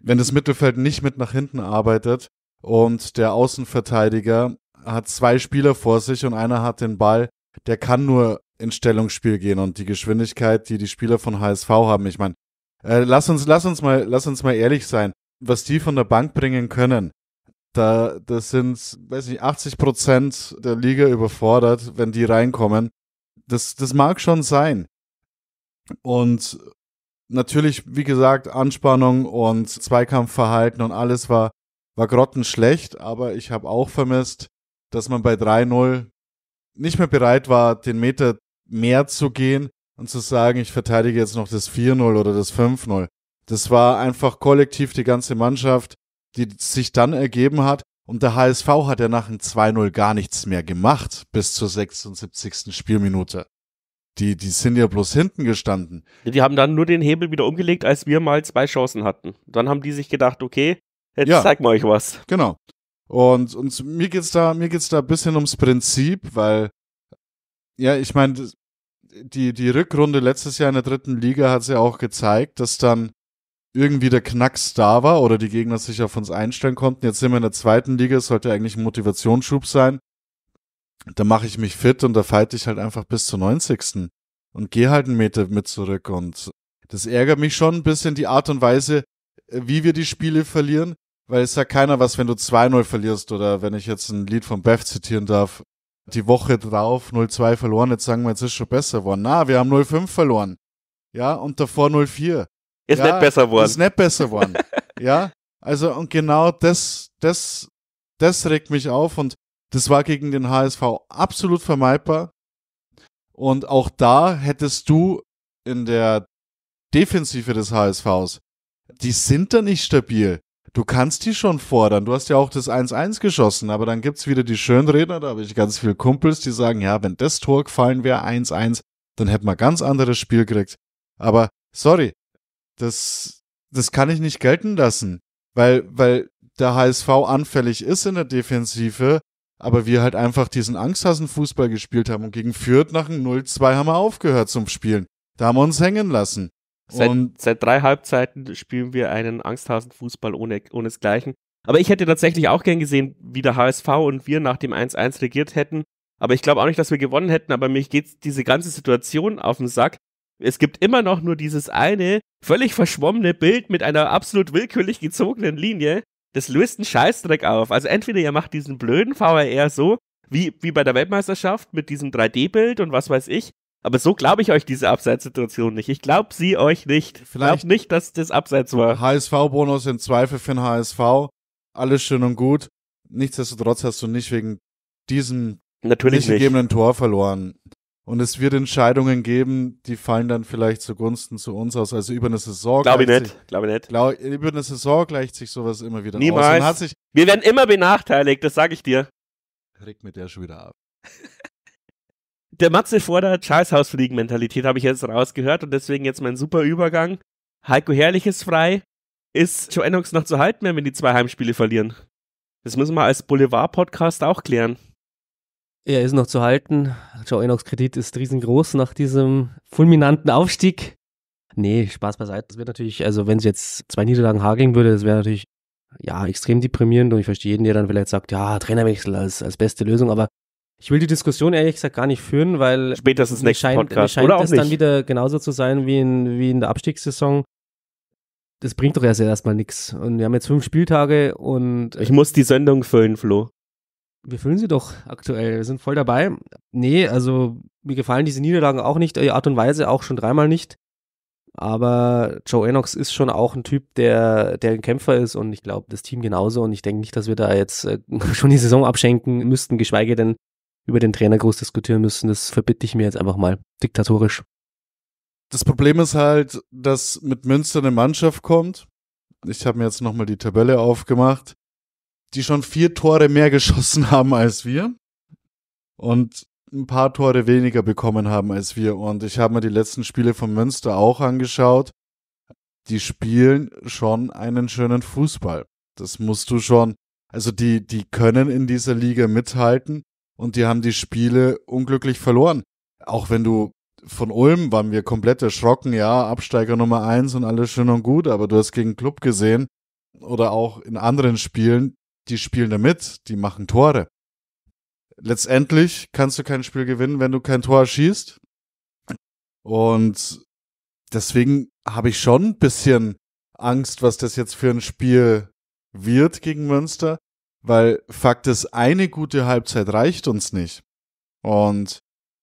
wenn das Mittelfeld nicht mit nach hinten arbeitet, und der Außenverteidiger hat zwei Spieler vor sich und einer hat den Ball, der kann nur ins Stellungsspiel gehen und die Geschwindigkeit, die die Spieler von HSV haben, ich meine, äh, lass uns lass uns mal lass uns mal ehrlich sein, was die von der Bank bringen können. Da das sind weiß ich 80 Prozent der Liga überfordert, wenn die reinkommen. Das das mag schon sein. Und natürlich, wie gesagt, Anspannung und Zweikampfverhalten und alles war war grottenschlecht, aber ich habe auch vermisst, dass man bei 3-0 nicht mehr bereit war, den Meter mehr zu gehen und zu sagen, ich verteidige jetzt noch das 4-0 oder das 5-0. Das war einfach kollektiv die ganze Mannschaft, die sich dann ergeben hat. Und der HSV hat ja nach dem 2-0 gar nichts mehr gemacht bis zur 76. Spielminute. Die, die sind ja bloß hinten gestanden. Die haben dann nur den Hebel wieder umgelegt, als wir mal zwei Chancen hatten. Dann haben die sich gedacht, okay, Jetzt ja. zeig mal euch was. Genau. Und, und mir geht's da, mir geht's da ein bisschen ums Prinzip, weil, ja, ich meine, die, die Rückrunde letztes Jahr in der dritten Liga hat es ja auch gezeigt, dass dann irgendwie der Knacks da war oder die Gegner sich auf uns einstellen konnten. Jetzt sind wir in der zweiten Liga, es sollte eigentlich ein Motivationsschub sein. Da mache ich mich fit und da fight ich halt einfach bis zur 90. und gehe halt einen Meter mit zurück. Und das ärgert mich schon ein bisschen die Art und Weise, äh, wie wir die Spiele verlieren. Weil es sagt keiner was, wenn du 2-0 verlierst oder wenn ich jetzt ein Lied von Beth zitieren darf. Die Woche drauf 0-2 verloren, jetzt sagen wir, jetzt ist schon besser geworden. Na, wir haben 0-5 verloren. Ja, und davor 0-4. Ist ja, nicht besser geworden. Ist nicht besser geworden. [laughs] ja, also und genau das, das, das regt mich auf und das war gegen den HSV absolut vermeidbar. Und auch da hättest du in der Defensive des HSVs, die sind da nicht stabil. Du kannst die schon fordern. Du hast ja auch das 1-1 geschossen, aber dann gibt's wieder die Schönredner, da habe ich ganz viele Kumpels, die sagen, ja, wenn das Tor gefallen wäre, 1-1, dann hätten wir ganz anderes Spiel gekriegt. Aber sorry, das, das kann ich nicht gelten lassen, weil, weil der HSV anfällig ist in der Defensive, aber wir halt einfach diesen Angsthassen-Fußball gespielt haben und gegen Fürth nach einem 0-2 haben wir aufgehört zum Spielen. Da haben wir uns hängen lassen. Seit, und seit drei Halbzeiten spielen wir einen Angsthasenfußball ohne, Gleichen. Aber ich hätte tatsächlich auch gern gesehen, wie der HSV und wir nach dem 1-1 regiert hätten. Aber ich glaube auch nicht, dass wir gewonnen hätten. Aber mich geht diese ganze Situation auf den Sack. Es gibt immer noch nur dieses eine völlig verschwommene Bild mit einer absolut willkürlich gezogenen Linie. Das löst einen Scheißdreck auf. Also entweder ihr macht diesen blöden VRR so, wie, wie bei der Weltmeisterschaft mit diesem 3D-Bild und was weiß ich, aber so glaube ich euch diese Abseitssituation nicht. Ich glaube sie euch nicht. Vielleicht glaub nicht, dass das Abseits war. HSV-Bonus in Zweifel für den HSV. Alles schön und gut. Nichtsdestotrotz hast du nicht wegen diesem Natürlich nicht gegebenen Tor verloren. Und es wird Entscheidungen geben, die fallen dann vielleicht zugunsten zu uns aus. Also über eine Saison. Glaube ich nicht. glaube ich nicht. Glaub, über eine Saison gleicht sich sowas immer wieder Niemals. aus. Niemals. Wir werden immer benachteiligt, das sage ich dir. Regt mir der schon wieder ab. [laughs] der Matze fordert Charles Hausfliegen Mentalität, habe ich jetzt rausgehört und deswegen jetzt mein super Übergang. Heiko Herrlich ist frei. Ist Joe Ennox noch zu halten, wenn wir die zwei Heimspiele verlieren? Das müssen wir als Boulevard-Podcast auch klären. Er ist noch zu halten. Joe Ennox Kredit ist riesengroß nach diesem fulminanten Aufstieg. Nee, Spaß beiseite. Das wird natürlich, also wenn es jetzt zwei Niederlagen hageln würde, das wäre natürlich ja extrem deprimierend und ich verstehe jeden, der dann vielleicht sagt, ja, Trainerwechsel als, als beste Lösung, aber ich will die Diskussion ehrlich gesagt gar nicht führen, weil spätestens nächste scheint, Podcast scheint oder auch nicht. dann wieder genauso zu sein wie in, wie in der Abstiegssaison. Das bringt doch erst erstmal nichts. Und wir haben jetzt fünf Spieltage und. Äh ich muss die Sendung füllen, Flo. Wir füllen sie doch aktuell. Wir sind voll dabei. Nee, also mir gefallen diese Niederlagen auch nicht, die äh, Art und Weise auch schon dreimal nicht. Aber Joe Enox ist schon auch ein Typ, der, der ein Kämpfer ist und ich glaube, das Team genauso. Und ich denke nicht, dass wir da jetzt äh, [laughs] schon die Saison abschenken müssten, geschweige denn über den Trainergruß diskutieren müssen. Das verbitte ich mir jetzt einfach mal diktatorisch. Das Problem ist halt, dass mit Münster eine Mannschaft kommt. Ich habe mir jetzt nochmal die Tabelle aufgemacht, die schon vier Tore mehr [laughs] geschossen haben als wir und ein paar Tore weniger bekommen haben als wir. Und ich habe mir die letzten Spiele von Münster auch angeschaut. Die spielen schon einen schönen Fußball. Das musst du schon. Also die, die können in dieser Liga mithalten und die haben die Spiele unglücklich verloren. Auch wenn du von Ulm waren wir komplett erschrocken, ja, Absteiger Nummer eins und alles schön und gut, aber du hast gegen Club gesehen oder auch in anderen Spielen, die spielen da mit, die machen Tore. Letztendlich kannst du kein Spiel gewinnen, wenn du kein Tor schießt. Und deswegen habe ich schon ein bisschen Angst, was das jetzt für ein Spiel wird gegen Münster weil Fakt ist, eine gute Halbzeit reicht uns nicht. Und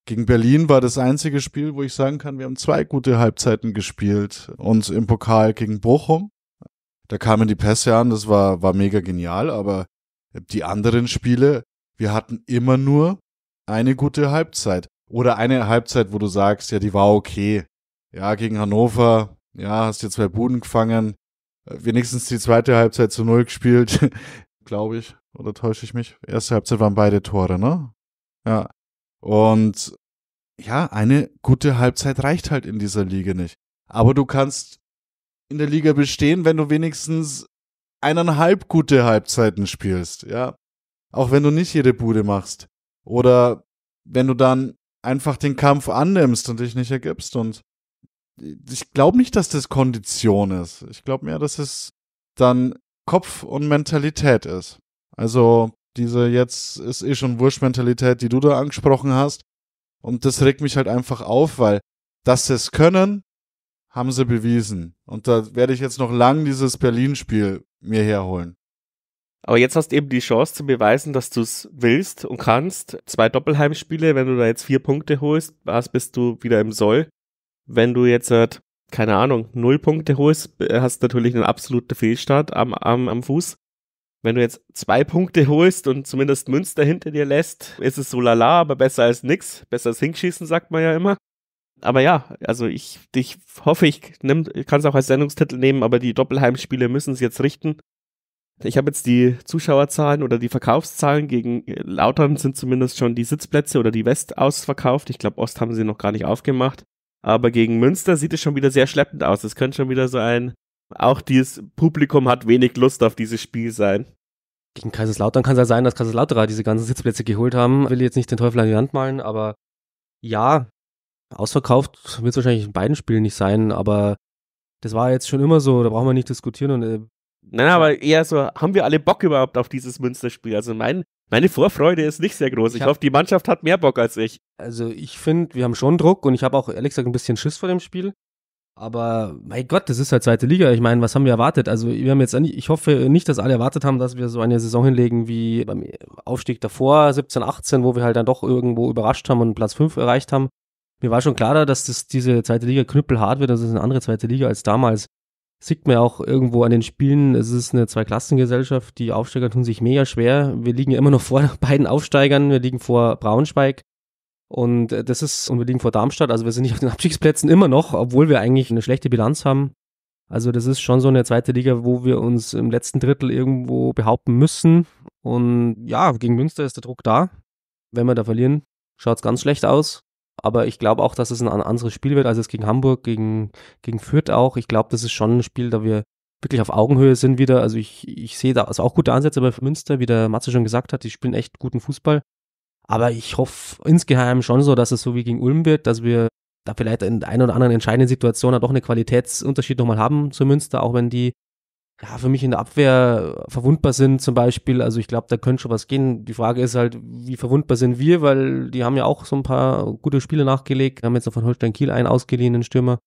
gegen Berlin war das einzige Spiel, wo ich sagen kann, wir haben zwei gute Halbzeiten gespielt. und im Pokal gegen Bochum. Da kamen die Pässe an, das war, war mega genial, aber die anderen Spiele, wir hatten immer nur eine gute Halbzeit. Oder eine Halbzeit, wo du sagst, ja, die war okay. Ja, gegen Hannover, ja, hast dir zwei Buden gefangen, wenigstens die zweite Halbzeit zu Null gespielt glaube ich. Oder täusche ich mich? Erste Halbzeit waren beide Tore, ne? Ja. Und ja, eine gute Halbzeit reicht halt in dieser Liga nicht. Aber du kannst in der Liga bestehen, wenn du wenigstens eineinhalb gute Halbzeiten spielst, ja. Auch wenn du nicht jede Bude machst. Oder wenn du dann einfach den Kampf annimmst und dich nicht ergibst. Und ich glaube nicht, dass das Kondition ist. Ich glaube mehr, dass es dann Kopf und Mentalität ist. Also diese jetzt ist eh schon Wurscht-Mentalität, die du da angesprochen hast. Und das regt mich halt einfach auf, weil dass sie es können, haben sie bewiesen. Und da werde ich jetzt noch lang dieses Berlin-Spiel mir herholen. Aber jetzt hast du eben die Chance zu beweisen, dass du es willst und kannst. Zwei Doppelheimspiele, wenn du da jetzt vier Punkte holst, was bist du wieder im Soll. Wenn du jetzt halt keine Ahnung, null Punkte holst, äh, hast du natürlich einen absoluten Fehlstart am, am, am Fuß. Wenn du jetzt zwei Punkte holst und zumindest Münster hinter dir lässt, ist es so lala, aber besser als nix. Besser als hinschießen, sagt man ja immer. Aber ja, also ich, ich hoffe, ich kann es auch als Sendungstitel nehmen, aber die Doppelheimspiele müssen es jetzt richten. Ich habe jetzt die Zuschauerzahlen oder die Verkaufszahlen gegen äh, Lautern sind zumindest schon die Sitzplätze oder die West ausverkauft. Ich glaube, Ost haben sie noch gar nicht aufgemacht. Aber gegen Münster sieht es schon wieder sehr schleppend aus. Es könnte schon wieder so ein, auch dieses Publikum hat wenig Lust auf dieses Spiel sein. Gegen Kaiserslautern kann es ja sein, dass Kaiserslautern diese ganzen Sitzplätze geholt haben. Ich Will jetzt nicht den Teufel an die Hand malen, aber ja, ausverkauft wird es wahrscheinlich in beiden Spielen nicht sein, aber das war jetzt schon immer so, da brauchen wir nicht diskutieren und äh, Nein, aber eher so, haben wir alle Bock überhaupt auf dieses Münsterspiel? Also mein meine Vorfreude ist nicht sehr groß. Ich, ich hoffe, die Mannschaft hat mehr Bock als ich. Also ich finde, wir haben schon Druck und ich habe auch ehrlich gesagt ein bisschen Schiss vor dem Spiel. Aber mein Gott, das ist halt zweite Liga. Ich meine, was haben wir erwartet? Also wir haben jetzt, ich hoffe nicht, dass alle erwartet haben, dass wir so eine Saison hinlegen wie beim Aufstieg davor, 17, 18, wo wir halt dann doch irgendwo überrascht haben und Platz 5 erreicht haben. Mir war schon klar, dass das, diese zweite Liga knüppelhart wird. Das ist eine andere zweite Liga als damals sieht man ja auch irgendwo an den Spielen, es ist eine Zweiklassengesellschaft, die Aufsteiger tun sich mega schwer. Wir liegen immer noch [laughs] vor beiden Aufsteigern, wir liegen vor Braunschweig und äh, das ist, und wir liegen vor Darmstadt, also wir sind nicht auf den [laughs] Abstiegsplätzen immer noch, obwohl wir eigentlich eine schlechte Bilanz haben. Also das ist schon so eine zweite Liga, wo wir uns im letzten Drittel irgendwo behaupten müssen. Und ja, gegen Münster ist der Druck da. Wenn wir da verlieren, schaut es ganz schlecht aus. Aber ich glaube auch, dass es ein anderes Spiel wird als es gegen Hamburg, gegen, gegen Fürth auch. Ich glaube, das ist schon ein Spiel, da wir wirklich auf Augenhöhe sind wieder. Also ich, ich sehe da also auch gute Ansätze bei Münster, wie der Matze schon gesagt hat, die spielen echt guten Fußball. Aber ich hoffe insgeheim schon so, dass es so wie gegen Ulm wird, dass wir da vielleicht in der einen oder anderen entscheidenden Situation doch einen Qualitätsunterschied nochmal haben zu Münster, auch wenn die ja, für mich in der Abwehr verwundbar sind zum Beispiel. Also ich glaube, da könnte schon was gehen. Die Frage ist halt, wie verwundbar sind wir, weil die haben ja auch so ein paar gute Spiele nachgelegt. Wir haben jetzt noch von Holstein Kiel einen ausgeliehenen Stürmer.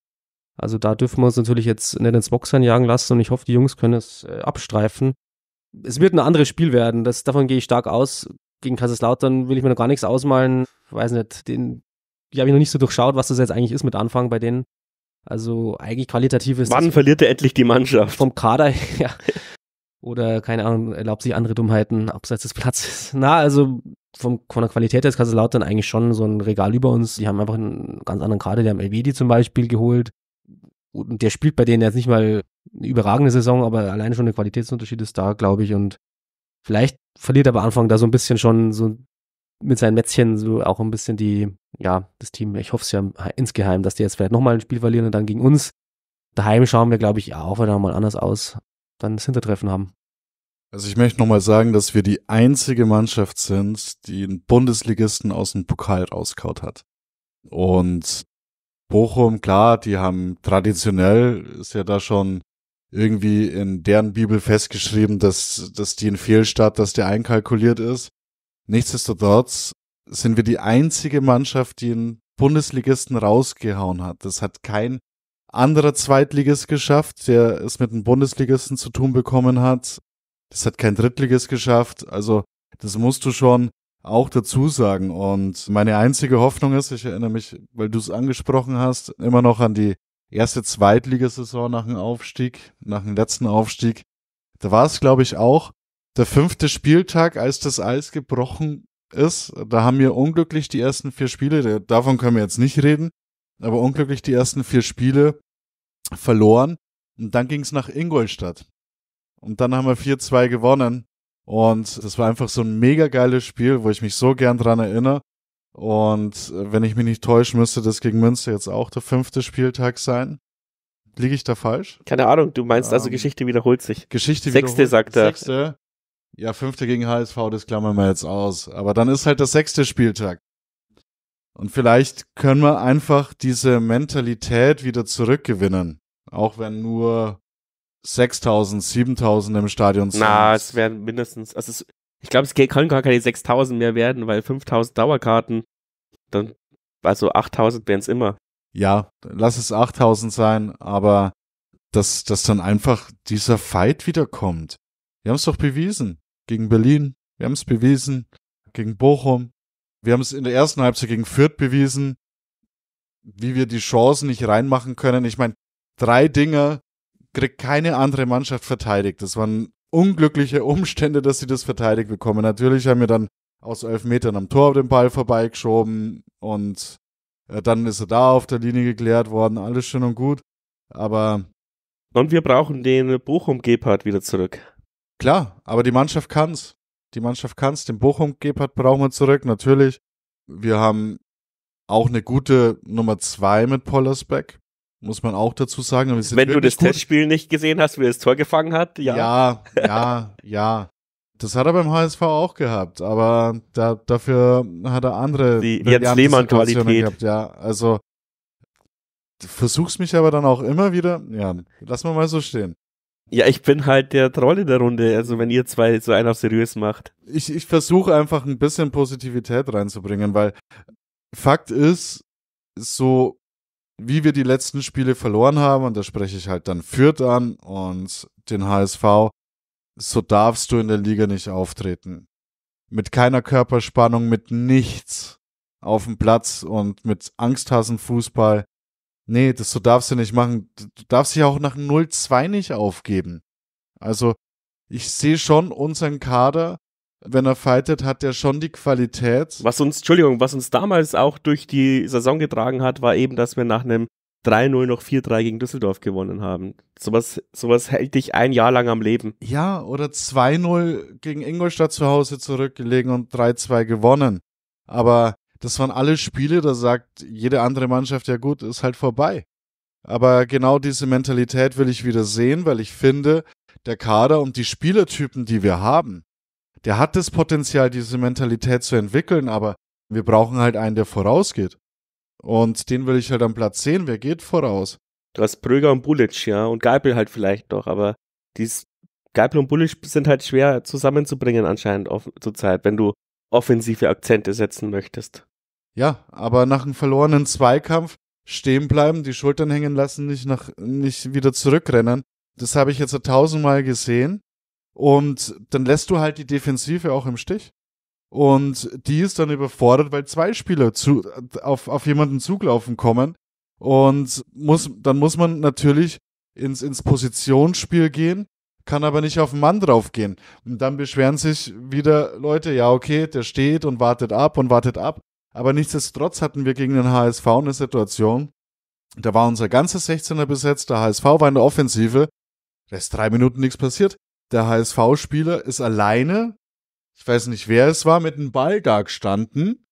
Also da dürfen wir uns natürlich jetzt nicht ins Boxern jagen lassen und ich hoffe, die Jungs können es äh, abstreifen. Es wird ein anderes Spiel werden, das, davon gehe ich stark aus. Gegen Kaiserslautern will ich mir noch gar nichts ausmalen. Ich weiß nicht, den, die habe ich noch nicht so durchschaut, was das jetzt eigentlich ist mit Anfang bei denen. Also eigentlich qualitativ ist. Wann verliert er endlich die Mannschaft? Vom Kader her. [laughs] Ja. Oder keine Ahnung, erlaubt sich andere Dummheiten abseits des Platzes. [laughs] Na, also vom, von der Qualität her ist dann eigentlich schon so ein Regal über uns. Die haben einfach einen ganz anderen Kader. Die haben Elvedi zum Beispiel geholt. Und der spielt bei denen jetzt nicht mal eine überragende Saison, aber alleine schon der Qualitätsunterschied ist da, glaube ich. Und vielleicht verliert aber Anfang da so ein bisschen schon so mit seinen Mätzchen so auch ein bisschen die, ja, das Team, ich hoffe es ja insgeheim, dass die jetzt vielleicht nochmal ein Spiel verlieren und dann gegen uns. Daheim schauen wir, glaube ich, auch wieder mal anders aus, dann das Hintertreffen haben. Also ich möchte nochmal sagen, dass wir die einzige Mannschaft sind, die einen Bundesligisten aus dem Pokal rauskaut hat. Und Bochum, klar, die haben traditionell, ist ja da schon irgendwie in deren Bibel festgeschrieben, dass, dass die ein Fehlstart, dass der einkalkuliert ist. Nichtsdestotrotz sind wir die einzige Mannschaft, die einen Bundesligisten rausgehauen hat. Das hat kein anderer Zweitligist geschafft, der es mit einem Bundesligisten zu tun bekommen hat. Das hat kein Drittligist geschafft. Also das musst du schon auch dazu sagen. Und meine einzige Hoffnung ist, ich erinnere mich, weil du es angesprochen hast, immer noch an die erste Zweitligasaison nach dem Aufstieg, nach dem letzten Aufstieg. Da war es, glaube ich, auch der fünfte Spieltag, als das Eis gebrochen ist, da haben wir unglücklich die ersten vier Spiele, davon können wir jetzt nicht reden, aber unglücklich die ersten vier Spiele verloren. Und dann ging es nach Ingolstadt. Und dann haben wir 4-2 gewonnen. Und das war einfach so ein mega geiles Spiel, wo ich mich so gern dran erinnere. Und äh, wenn ich mich nicht täusche, müsste das gegen Münster jetzt auch der fünfte Spieltag sein. Liege ich da falsch? Keine Ahnung, du meinst also ähm, Geschichte wiederholt sich. Geschichte wiederholt sich. Sechste, sagt er. Sechste ja, fünfte gegen HSV, das klammern wir jetzt aus. Aber dann ist halt der sechste Spieltag. Und vielleicht können wir einfach diese Mentalität wieder zurückgewinnen. Auch wenn nur 6000, 7000 im Stadion sind. Na, es werden mindestens, also es, ich glaube, es können gar keine 6000 mehr werden, weil 5000 Dauerkarten, dann, also 8000 wären es immer. Ja, lass es 8000 sein, aber dass, dass dann einfach dieser Fight wiederkommt. Wir haben es doch bewiesen gegen Berlin, wir haben es bewiesen, gegen Bochum, wir haben es in der ersten Halbzeit gegen Fürth bewiesen, wie wir die Chancen nicht reinmachen können. Ich meine, drei Dinge kriegt keine andere Mannschaft verteidigt. Das waren unglückliche Umstände, dass sie das verteidigt bekommen. Natürlich haben wir dann aus elf Metern am Tor den Ball vorbeigeschoben und äh, dann ist er da auf der Linie geklärt worden. Alles schön und gut, aber. Und wir brauchen den Bochum-Gepard wieder zurück. Klar, aber die Mannschaft kann's. Die Mannschaft kann's. Den Bochum-Gebhardt brauchen wir zurück, natürlich. Wir haben auch eine gute Nummer zwei mit Pollersbeck. Muss man auch dazu sagen. Wenn du das gut. Testspiel nicht gesehen hast, wie er das Tor gefangen hat, ja. Ja, ja, ja. Das hat er beim HSV auch gehabt, aber da, dafür hat er andere. Die Jens Lehmann-Qualität. Gehabt, ja, also versuch's mich aber dann auch immer wieder. Ja, lassen wir mal so stehen. Ja, ich bin halt der Troll in der Runde, also wenn ihr zwei so einen auf seriös macht. Ich, ich versuche einfach ein bisschen Positivität reinzubringen, weil Fakt ist, so wie wir die letzten Spiele verloren haben, und da spreche ich halt dann Fürth an und den HSV, so darfst du in der Liga nicht auftreten. Mit keiner Körperspannung, mit nichts auf dem Platz und mit Angsthassen Fußball nee, das so darfst du nicht machen. Du darfst dich auch nach 0-2 nicht aufgeben. Also, ich sehe schon unseren Kader, wenn er fightet, hat er schon die Qualität. Was uns, Entschuldigung, was uns damals auch durch die Saison getragen hat, war eben, dass wir nach einem 3-0 noch 4-3 gegen Düsseldorf gewonnen haben. Sowas, sowas hält dich ein Jahr lang am Leben. Ja, oder 2-0 gegen Ingolstadt zu Hause zurückgelegen und 3-2 gewonnen. Aber das waren alle Spiele, da sagt jede andere Mannschaft, ja gut, ist halt vorbei. Aber genau diese Mentalität will ich wieder sehen, weil ich finde, der Kader und die Spielertypen, die wir haben, der hat das Potenzial, diese Mentalität zu entwickeln, aber wir brauchen halt einen, der vorausgeht. Und den will ich halt am Platz sehen. Wer geht voraus? Du hast Bröger und Bulic, ja, und Geipel halt vielleicht noch, aber dies, Geipel und Bulic sind halt schwer zusammenzubringen anscheinend auf, zur Zeit, wenn du offensive Akzente setzen möchtest. Ja, aber nach einem verlorenen Zweikampf stehen bleiben, die Schultern hängen lassen, nicht, nach, nicht wieder zurückrennen. Das habe ich jetzt tausendmal gesehen. Und dann lässt du halt die Defensive auch im Stich. Und die ist dann überfordert, weil zwei Spieler zu, auf, auf jemanden zuglaufen kommen. Und muss, dann muss man natürlich ins, ins Positionsspiel gehen, kann aber nicht auf den Mann draufgehen Und dann beschweren sich wieder Leute, ja, okay, der steht und wartet ab und wartet ab. Aber nichtsdestotrotz hatten wir gegen den HSV eine Situation, da war unser ganzer 16er besetzt, der HSV war in der Offensive, da ist drei Minuten nichts passiert. Der HSV-Spieler ist alleine, ich weiß nicht wer es war, mit dem Ball da gestanden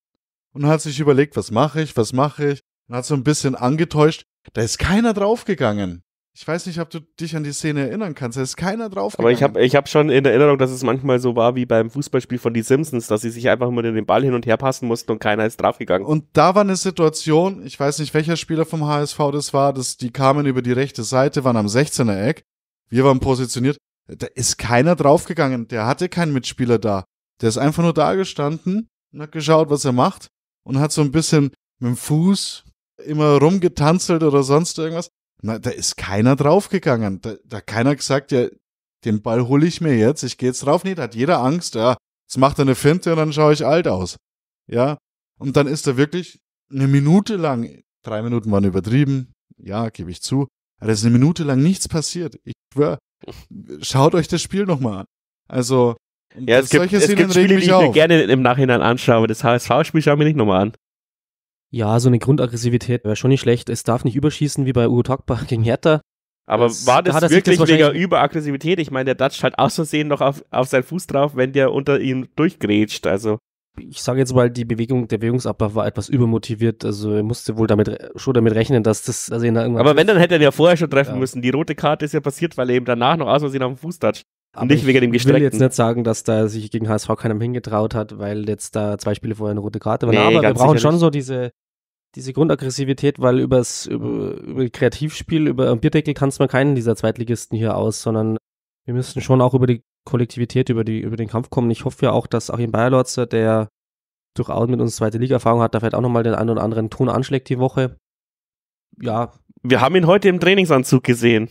und hat sich überlegt, was mache ich, was mache ich, und hat so ein bisschen angetäuscht, da ist keiner draufgegangen. Ich weiß nicht, ob du dich an die Szene erinnern kannst. Da ist keiner drauf. Aber ich habe ich hab schon in Erinnerung, dass es manchmal so war wie beim Fußballspiel von die Simpsons, dass sie sich einfach immer den Ball hin und her passen mussten und keiner ist draufgegangen. Und da war eine Situation, ich weiß nicht, welcher Spieler vom HSV das war, dass die kamen über die rechte Seite, waren am 16er Eck. Wir waren positioniert. Da ist keiner draufgegangen. Der hatte keinen Mitspieler da. Der ist einfach nur da gestanden und hat geschaut, was er macht und hat so ein bisschen mit dem Fuß immer rumgetanzelt oder sonst irgendwas. Na, da ist keiner draufgegangen. Da, da keiner gesagt, ja, den Ball hole ich mir jetzt, ich gehe jetzt drauf. Nee, da hat jeder Angst, ja, jetzt macht er eine Finte und dann schaue ich alt aus. Ja, und dann ist er wirklich eine Minute lang, drei Minuten waren übertrieben, ja, gebe ich zu, aber da ist eine Minute lang nichts passiert. Ich schwöre, schaut euch das Spiel nochmal an. Also, ja, es gibt, solche es Szenen gibt Spiele, die ich mir gerne im Nachhinein anschaue, aber das HSV-Spiel schaue ich mir nicht nochmal an. Ja, so eine Grundaggressivität wäre schon nicht schlecht. Es darf nicht überschießen wie bei Ugo Tokba [laughs] gegen Hertha. Aber das, war das da wirklich das wegen Überaggressivität? Ich meine, der Dutch halt aus Versehen noch auf, auf seinen Fuß drauf, wenn der unter ihm durchgrätscht. Also ich sage jetzt mal, die Bewegung, der Bewegungsabbau war etwas übermotiviert. Also er musste wohl damit schon damit rechnen, dass das. Also da Aber wenn, dann hätte er ja vorher schon treffen ja. müssen. Die rote Karte ist ja passiert, weil er eben danach noch aus Versehen auf dem Fuß toucht. Und nicht wegen dem Gestreckten. Ich will jetzt nicht sagen, dass da sich gegen HSV keinem hingetraut hat, weil jetzt da zwei Spiele vorher eine rote Karte war. Nee, Aber wir brauchen schon nicht. so diese diese Grundaggressivität, weil übers, über, über Kreativspiel, über am Bierdeckel tanzt man keinen dieser Zweitligisten hier aus, sondern wir müssen schon auch über die Kollektivität, über, die, über den Kampf kommen. Ich hoffe ja auch, dass auch in Bayerlotzer, der durchaus mit uns zweite Liga-Erfahrung hat, da vielleicht auch nochmal den einen oder anderen Ton anschlägt die Woche. Ja. Wir haben ihn heute im Trainingsanzug gesehen.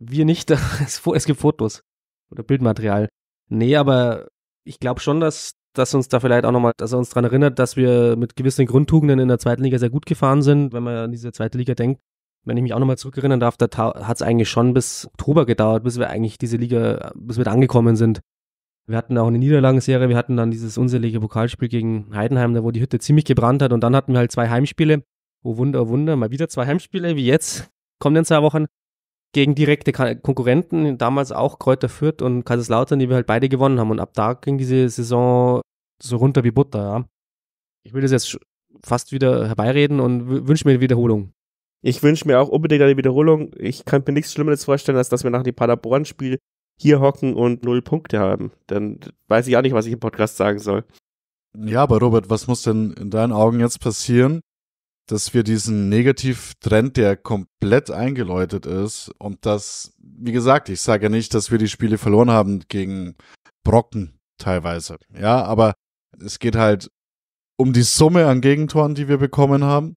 Wir nicht, [laughs] es gibt Fotos oder Bildmaterial. Nee, aber ich glaube schon, dass dass uns da vielleicht auch nochmal, dass er uns daran erinnert, dass wir mit gewissen Grundtugenden in der zweiten Liga sehr gut gefahren sind, wenn man an diese zweite Liga denkt. Wenn ich mich auch nochmal zurückerinnern darf, da hat es eigentlich schon bis Oktober gedauert, bis wir eigentlich diese Liga, bis wir da angekommen sind. Wir hatten auch eine Niederlagenserie, wir hatten dann dieses unselige Pokalspiel gegen Heidenheim, wo die Hütte ziemlich gebrannt hat und dann hatten wir halt zwei Heimspiele. Oh Wunder, oh Wunder, mal wieder zwei Heimspiele, wie jetzt, kommenden zwei Wochen gegen direkte Konkurrenten, damals auch Kräuter Fürth und Kaiserslautern, die wir halt beide gewonnen haben. Und ab da ging diese Saison so runter wie Butter, ja. Ich will das jetzt fast wieder herbeireden und wünsche mir eine Wiederholung. Ich wünsche mir auch unbedingt eine Wiederholung. Ich kann mir nichts Schlimmeres vorstellen, als dass wir nach dem Paderborn-Spiel hier hocken und null Punkte haben. Dann weiß ich auch nicht, was ich im Podcast sagen soll. Ja, aber Robert, was muss denn in deinen Augen jetzt passieren, dass wir diesen Negativtrend, der komplett eingeläutet ist, und das, wie gesagt, ich sage ja nicht, dass wir die Spiele verloren haben gegen Brocken teilweise. Ja, aber es geht halt um die Summe an Gegentoren, die wir bekommen haben.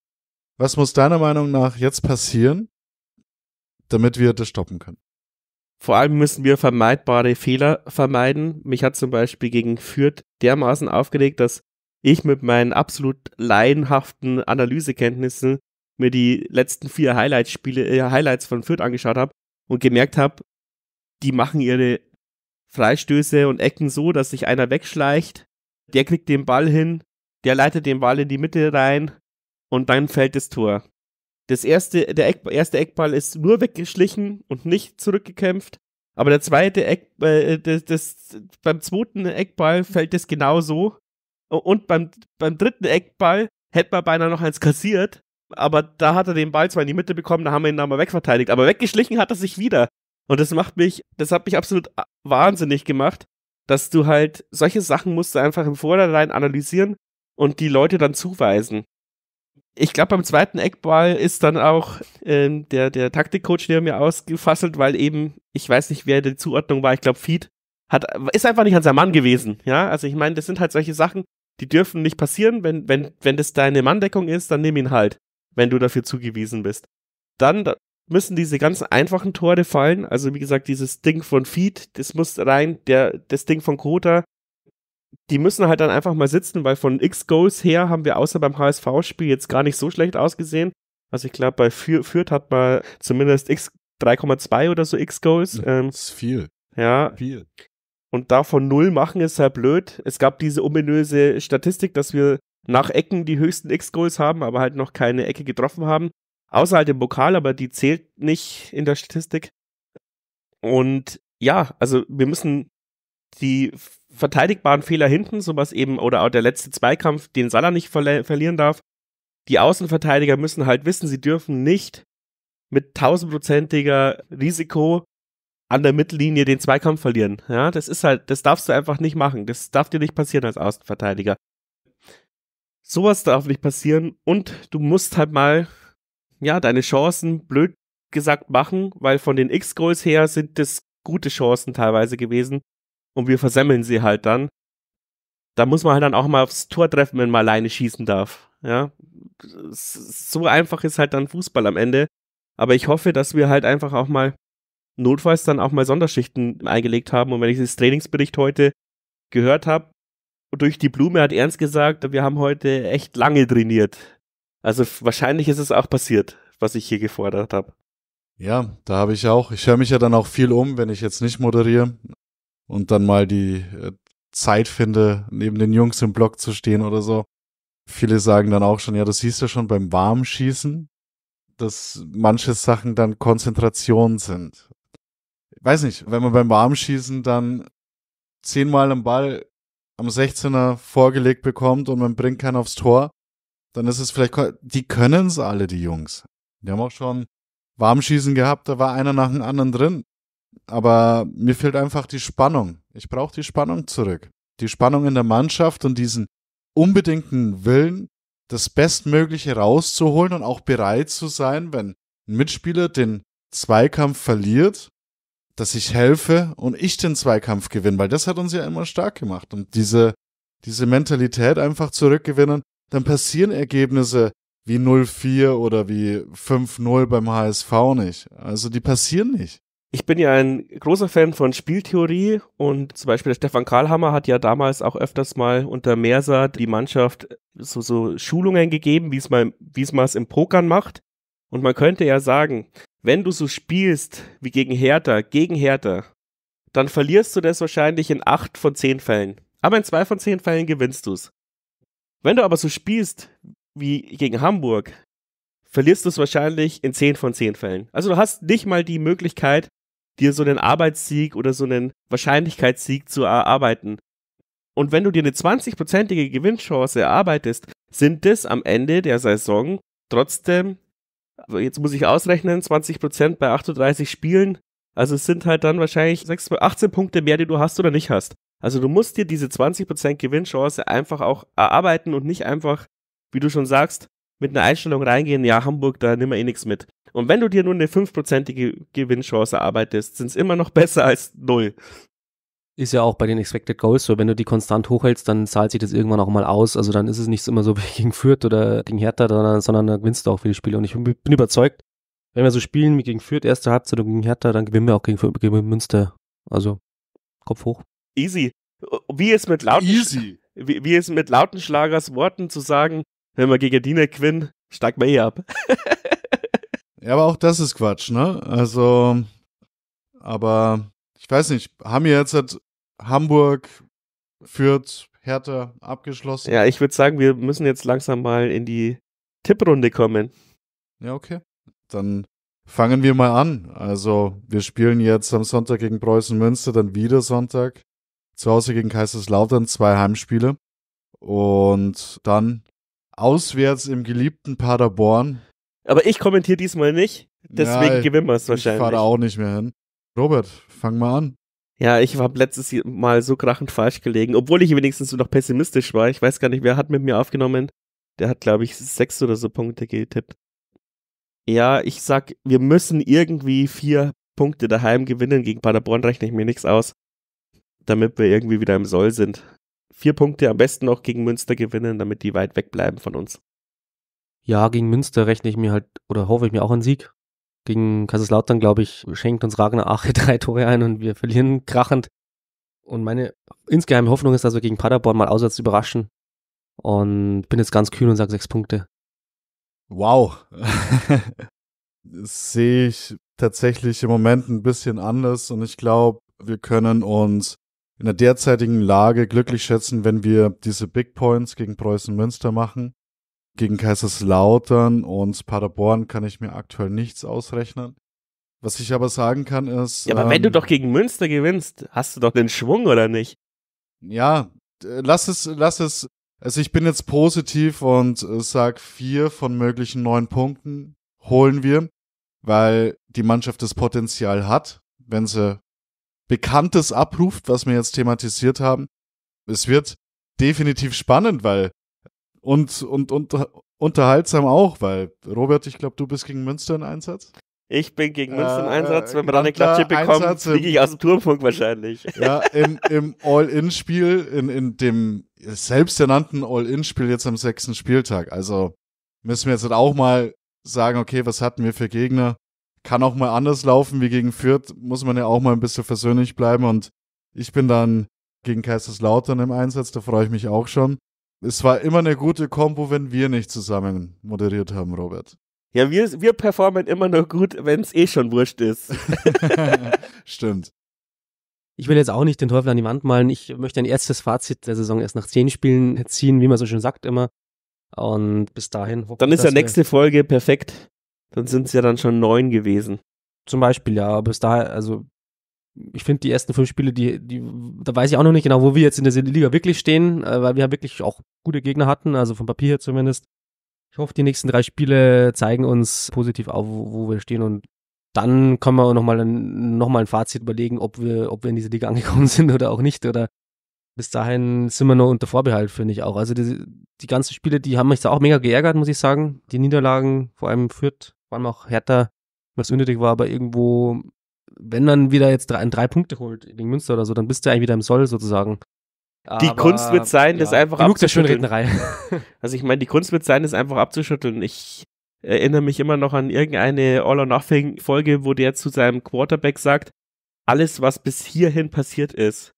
Was muss deiner Meinung nach jetzt passieren, damit wir das stoppen können? Vor allem müssen wir vermeidbare Fehler vermeiden. Mich hat zum Beispiel gegen Fürth dermaßen aufgeregt, dass ich mit meinen absolut laienhaften Analysekenntnissen mir die letzten vier Highlight-Spiele, äh, Highlights von Fürth angeschaut habe und gemerkt habe, die machen ihre Freistöße und Ecken so, dass sich einer wegschleicht, der kriegt den Ball hin, der leitet den Ball in die Mitte rein und dann fällt das Tor. Das erste, der Eck, erste Eckball ist nur weggeschlichen und nicht zurückgekämpft, aber der zweite Eck, äh, das, das, beim zweiten Eckball fällt es genau so, und beim, beim dritten Eckball hätte man beinahe noch eins kassiert. Aber da hat er den Ball zwar in die Mitte bekommen, da haben wir ihn dann mal wegverteidigt. Aber weggeschlichen hat er sich wieder. Und das macht mich, das hat mich absolut äh, wahnsinnig gemacht, dass du halt solche Sachen musst du einfach im Vorderrein analysieren und die Leute dann zuweisen. Ich glaube, beim zweiten Eckball ist dann auch äh, der, der Taktikcoach neben mir ausgefasselt, weil eben, ich weiß nicht, wer die Zuordnung war, ich glaube, Feed hat, ist einfach nicht an seinem Mann gewesen. Ja, also ich meine, das sind halt solche Sachen, die dürfen nicht passieren. Wenn, wenn, wenn das deine Manndeckung ist, dann nimm ihn halt, wenn du dafür zugewiesen bist. Dann müssen diese ganzen einfachen Tore fallen. Also, wie gesagt, dieses Ding von Feed, das muss rein, der, das Ding von Kota, die müssen halt dann einfach mal sitzen, weil von X-Goals her haben wir außer beim HSV-Spiel jetzt gar nicht so schlecht ausgesehen. Also ich glaube, bei Fü Fürth hat man zumindest X 3,2 oder so X-Goals. Ähm, das ist viel. Ja. Viel und davon null machen ist halt blöd. Es gab diese ominöse Statistik, dass wir nach Ecken die höchsten X-Goals haben, aber halt noch keine Ecke getroffen haben. Außer halt im Pokal, aber die zählt nicht in der Statistik. Und ja, also wir müssen die verteidigbaren Fehler hinten, sowas eben, oder auch der letzte Zweikampf, den Salah nicht verli verlieren darf. Die Außenverteidiger müssen halt wissen, sie dürfen nicht mit tausendprozentiger Risiko an der Mittellinie den Zweikampf verlieren. Ja, das ist halt, das darfst du einfach nicht machen. Das darf dir nicht passieren als Außenverteidiger. Sowas darf nicht passieren und du musst halt mal, ja, deine Chancen blöd gesagt machen, weil von den X-Goals her sind das gute Chancen teilweise gewesen und wir versemmeln sie halt dann. Da muss man halt dann auch mal aufs Tor treffen, wenn man alleine schießen darf. Ja, so einfach ist halt dann Fußball am Ende. Aber ich hoffe, dass wir halt einfach auch mal notfalls dann auch mal Sonderschichten eingelegt haben. Und wenn ich das Trainingsbericht heute gehört habe, durch die Blume hat Ernst gesagt, wir haben heute echt lange trainiert. Also wahrscheinlich ist es auch passiert, was ich hier gefordert habe. Ja, da habe ich auch. Ich höre mich ja dann auch viel um, wenn ich jetzt nicht moderiere und dann mal die äh, Zeit finde, neben den Jungs im Block zu stehen oder so. Viele sagen dann auch schon, ja, das siehst ja schon beim Warmschießen, dass manche Sachen dann Konzentration sind weiß nicht, wenn man beim Warmschießen dann zehnmal einen Ball am 16er vorgelegt bekommt und man bringt keinen aufs Tor, dann ist es vielleicht, die können es alle, die Jungs. Die haben auch schon Warmschießen gehabt, da war einer nach dem anderen drin. Aber mir fehlt einfach die Spannung. Ich brauche die Spannung zurück. Die Spannung in der Mannschaft und diesen unbedingten Willen, das Bestmögliche rauszuholen und auch bereit zu sein, wenn ein Mitspieler den Zweikampf verliert, dass ich helfe und ich den Zweikampf gewinne, weil das hat uns ja immer stark gemacht. Und diese, diese Mentalität einfach zurückgewinnen, dann passieren Ergebnisse wie 0-4 oder wie 5-0 beim HSV nicht. Also die passieren nicht. Ich bin ja ein großer Fan von Spieltheorie und zum Beispiel der Stefan Karlhammer hat ja damals auch öfters mal unter Meerser die Mannschaft so, so Schulungen gegeben, wie es man es im Pokern macht. Und man könnte ja sagen, wenn du so spielst wie gegen Hertha, gegen Hertha, dann verlierst du das wahrscheinlich in 8 von 10 Fällen. Aber in 2 von 10 Fällen gewinnst du es. Wenn du aber so spielst wie gegen Hamburg, verlierst du es wahrscheinlich in 10 von 10 Fällen. Also du hast nicht mal die Möglichkeit, dir so einen Arbeitssieg oder so einen Wahrscheinlichkeitssieg zu erarbeiten. Und wenn du dir eine 20-prozentige Gewinnchance erarbeitest, sind das am Ende der Saison trotzdem jetzt muss ich ausrechnen, 20% bei 38 Spielen. Also es sind halt dann wahrscheinlich 18 Punkte mehr, die du hast oder nicht hast. Also du musst dir diese 20% Gewinnchance einfach auch erarbeiten und nicht einfach, wie du schon sagst, mit einer Einstellung reingehen, ja, Hamburg, da nimm wir eh nichts mit. Und wenn du dir nur eine 5%ige Gewinnchance erarbeitest, sind es immer noch besser als null. Ist ja auch bei den Expected Goals so, wenn du die konstant hochhältst, dann zahlt sich das irgendwann auch mal aus. Also dann ist es nicht immer so [laughs] wie gegen Fürth oder gegen Hertha, sondern, sondern dann gewinnst du auch viele Spiele. Und ich bin überzeugt, wenn wir so spielen wie gegen Fürth, erste Halbzeit und gegen Hertha, dann gewinnen wir auch gegen, gegen Münster. Also Kopf hoch. Easy. Wie es mit lauten, Easy. Wie, es mit lauten Worten zu sagen, wenn wir gegen die gewinnen, steigt man eh ab. [laughs] ja, aber auch das ist Quatsch, ne? Also, aber ich weiß nicht, haben wir jetzt halt Hamburg, Fürth, Hertha abgeschlossen. Ja, ich würde sagen, wir müssen jetzt langsam mal in die Tipprunde kommen. Ja, okay. Dann fangen wir mal an. Also, wir spielen jetzt am Sonntag gegen Preußen Münster, dann wieder Sonntag. Zu Hause gegen Kaiserslautern, zwei Heimspiele. Und dann auswärts im geliebten Paderborn. Aber ich kommentiere diesmal nicht, deswegen ja, gewinnen wir es wahrscheinlich. Ich fahre auch nicht mehr hin. Robert, fang mal an. Ja, ich habe letztes Mal so krachend falsch gelegen, obwohl ich wenigstens noch pessimistisch war. Ich weiß gar nicht, wer hat mit mir aufgenommen. Der hat, glaube ich, sechs oder so Punkte getippt. Ja, ich sag, wir müssen irgendwie vier Punkte daheim gewinnen. Gegen Paderborn rechne ich mir nichts aus, damit wir irgendwie wieder im Soll sind. Vier Punkte am besten noch gegen Münster gewinnen, damit die weit wegbleiben von uns. Ja, gegen Münster rechne ich mir halt oder hoffe ich mir auch einen Sieg. Gegen Kaiserslautern, glaube ich, schenkt uns Ragnar Ache [laughs] drei Tore ein und wir verlieren krachend. Und meine insgeheime Hoffnung ist, dass wir gegen Paderborn mal auswärts überraschen. Und bin jetzt ganz kühn und sage sechs Punkte. Wow. [laughs] Sehe ich tatsächlich im Moment ein bisschen anders und ich glaube, wir können uns in der derzeitigen Lage glücklich schätzen, wenn wir diese Big Points gegen Preußen Münster machen. Gegen Kaiserslautern und Paderborn kann ich mir aktuell nichts ausrechnen. Was ich aber sagen kann ist. Ja, aber ähm, wenn du ähm, doch gegen Münster gewinnst, hast du doch den Schwung, oder nicht? Ja, lass es, lass es. Also ich bin jetzt positiv und äh, sag vier von möglichen neun Punkten holen wir, weil die Mannschaft das Potenzial hat, wenn sie Bekanntes abruft, was wir jetzt thematisiert haben. Es wird definitiv spannend, weil und, und, und unterhaltsam auch, weil Robert, ich glaube, du bist gegen Münster in Einsatz. Ich bin gegen Münster im äh, Einsatz. Wenn man da eine Klatsche bekommt, fliege ich aus dem Turmfunk wahrscheinlich. Ja, [laughs] im, im All-In-Spiel, in, in dem selbsternannten All-In-Spiel jetzt am sechsten Spieltag. Also müssen wir jetzt halt auch mal sagen, okay, was hatten wir für Gegner? Kann auch mal anders laufen wie gegen Fürth. Muss man ja auch mal ein bisschen versöhnlich bleiben. Und ich bin dann gegen Kaiserslautern im Einsatz. Da freue ich mich auch schon. Es war immer eine gute Kombo, wenn wir nicht zusammen moderiert haben, Robert. Ja, wir, wir performen immer nur gut, wenn es eh schon wurscht ist. [laughs] Stimmt. Ich will jetzt auch nicht den Teufel an die Wand malen. Ich möchte ein erstes Fazit der Saison erst nach zehn Spielen ziehen, wie man so schön sagt immer. Und bis dahin. Dann ist ja nächste Folge perfekt. Dann sind es ja dann schon neun gewesen. Zum Beispiel, ja. Bis dahin, also ich finde die ersten fünf Spiele, die, die, da weiß ich auch noch nicht genau, wo wir jetzt in der Liga wirklich stehen, äh, weil wir wirklich auch gute Gegner hatten, also vom Papier her zumindest. Ich hoffe, die nächsten drei Spiele zeigen uns positiv auf, wo, wir stehen und dann kann man nochmal ein, noch ein Fazit überlegen, ob wir, ob wir in diese Liga [laughs] angekommen sind oder auch nicht. Oder bis dahin sind wir nur unter Vorbehalt, finde ich auch. Also die, die ganzen Spiele, die haben mich da auch mega geärgert, muss ich sagen. Die Niederlagen, vor allem Fürth, waren auch härter, was unnötig war, aber irgendwo wenn man wieder jetzt drei, drei Punkte holt gegen Münster oder so, dann bist du eigentlich wieder im Soll sozusagen. Die Aber, Kunst wird sein, ja, das einfach genug abzuschütteln. Der Schönrednerei. [laughs] also ich meine, die Kunst wird sein, das einfach abzuschütteln. Ich erinnere mich immer noch an irgendeine All or Nothing Folge, wo der zu seinem Quarterback sagt, alles was bis hierhin passiert ist,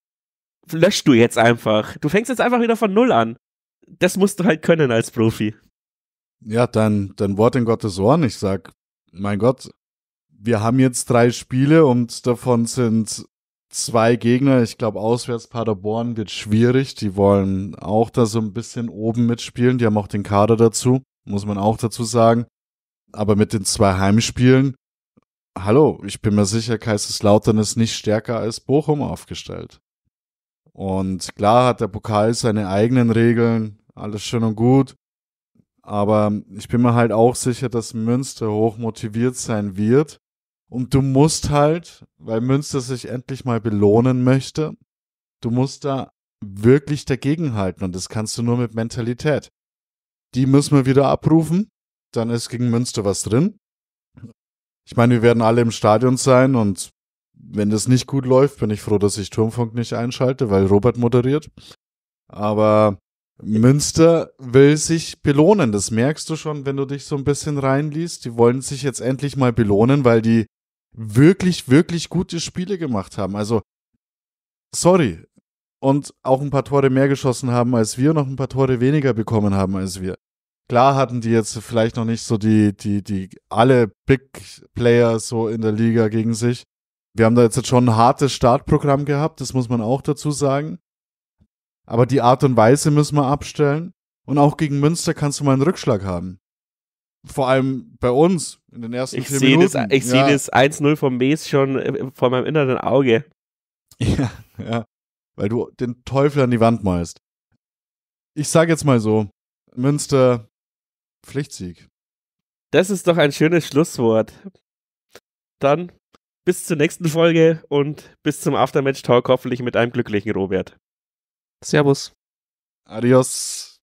löscht du jetzt einfach. Du fängst jetzt einfach wieder von null an. Das musst du halt können als Profi. Ja, dein, dann Wort in Gottes Ohren. Ich sag, mein Gott, wir haben jetzt drei Spiele und davon sind zwei Gegner. Ich glaube, auswärts Paderborn wird schwierig. Die wollen auch da so ein bisschen oben mitspielen. Die haben auch den Kader dazu, muss man auch dazu sagen. Aber mit den zwei Heimspielen, hallo, ich bin mir sicher, Kaiserslautern ist nicht stärker als Bochum aufgestellt. Und klar hat der Pokal seine eigenen Regeln, alles schön und gut. Aber ich bin mir halt auch sicher, dass Münster hoch motiviert sein wird und du musst halt, weil Münster sich endlich mal belohnen möchte, du musst da wirklich dagegenhalten und das kannst du nur mit Mentalität. Die müssen wir wieder abrufen, dann ist gegen Münster was drin. Ich meine, wir werden alle im Stadion sein und wenn das nicht gut läuft, bin ich froh, dass ich Turmfunk nicht einschalte, weil Robert moderiert. Aber Münster will sich belohnen. Das merkst du schon, wenn du dich so ein bisschen reinliest. Die wollen sich jetzt endlich mal belohnen, weil die wirklich, wirklich gute Spiele gemacht haben. Also, sorry. Und auch ein paar Tore mehr geschossen haben als wir und noch ein paar Tore weniger bekommen haben als wir. Klar hatten die jetzt vielleicht noch nicht so die, die, die, alle Big Player so in der Liga gegen sich. Wir haben da jetzt schon ein hartes Startprogramm gehabt, das muss man auch dazu sagen. Aber die Art und Weise müssen wir abstellen. Und auch gegen Münster kannst du mal einen Rückschlag haben vor allem bei uns in den ersten ich vier Minuten. Das, ich ja. sehe das 1-0 vom Mes schon äh, vor meinem inneren Auge. [laughs] Ja, ja. Weil du den Teufel an die Wand malst. Ich sage jetzt mal so: Münster, Pflichtsieg. Das ist doch ein schönes Schlusswort. Dann bis zur nächsten Folge und bis zum Aftermatch Talk hoffentlich mit einem glücklichen Robert. Servus. Adios.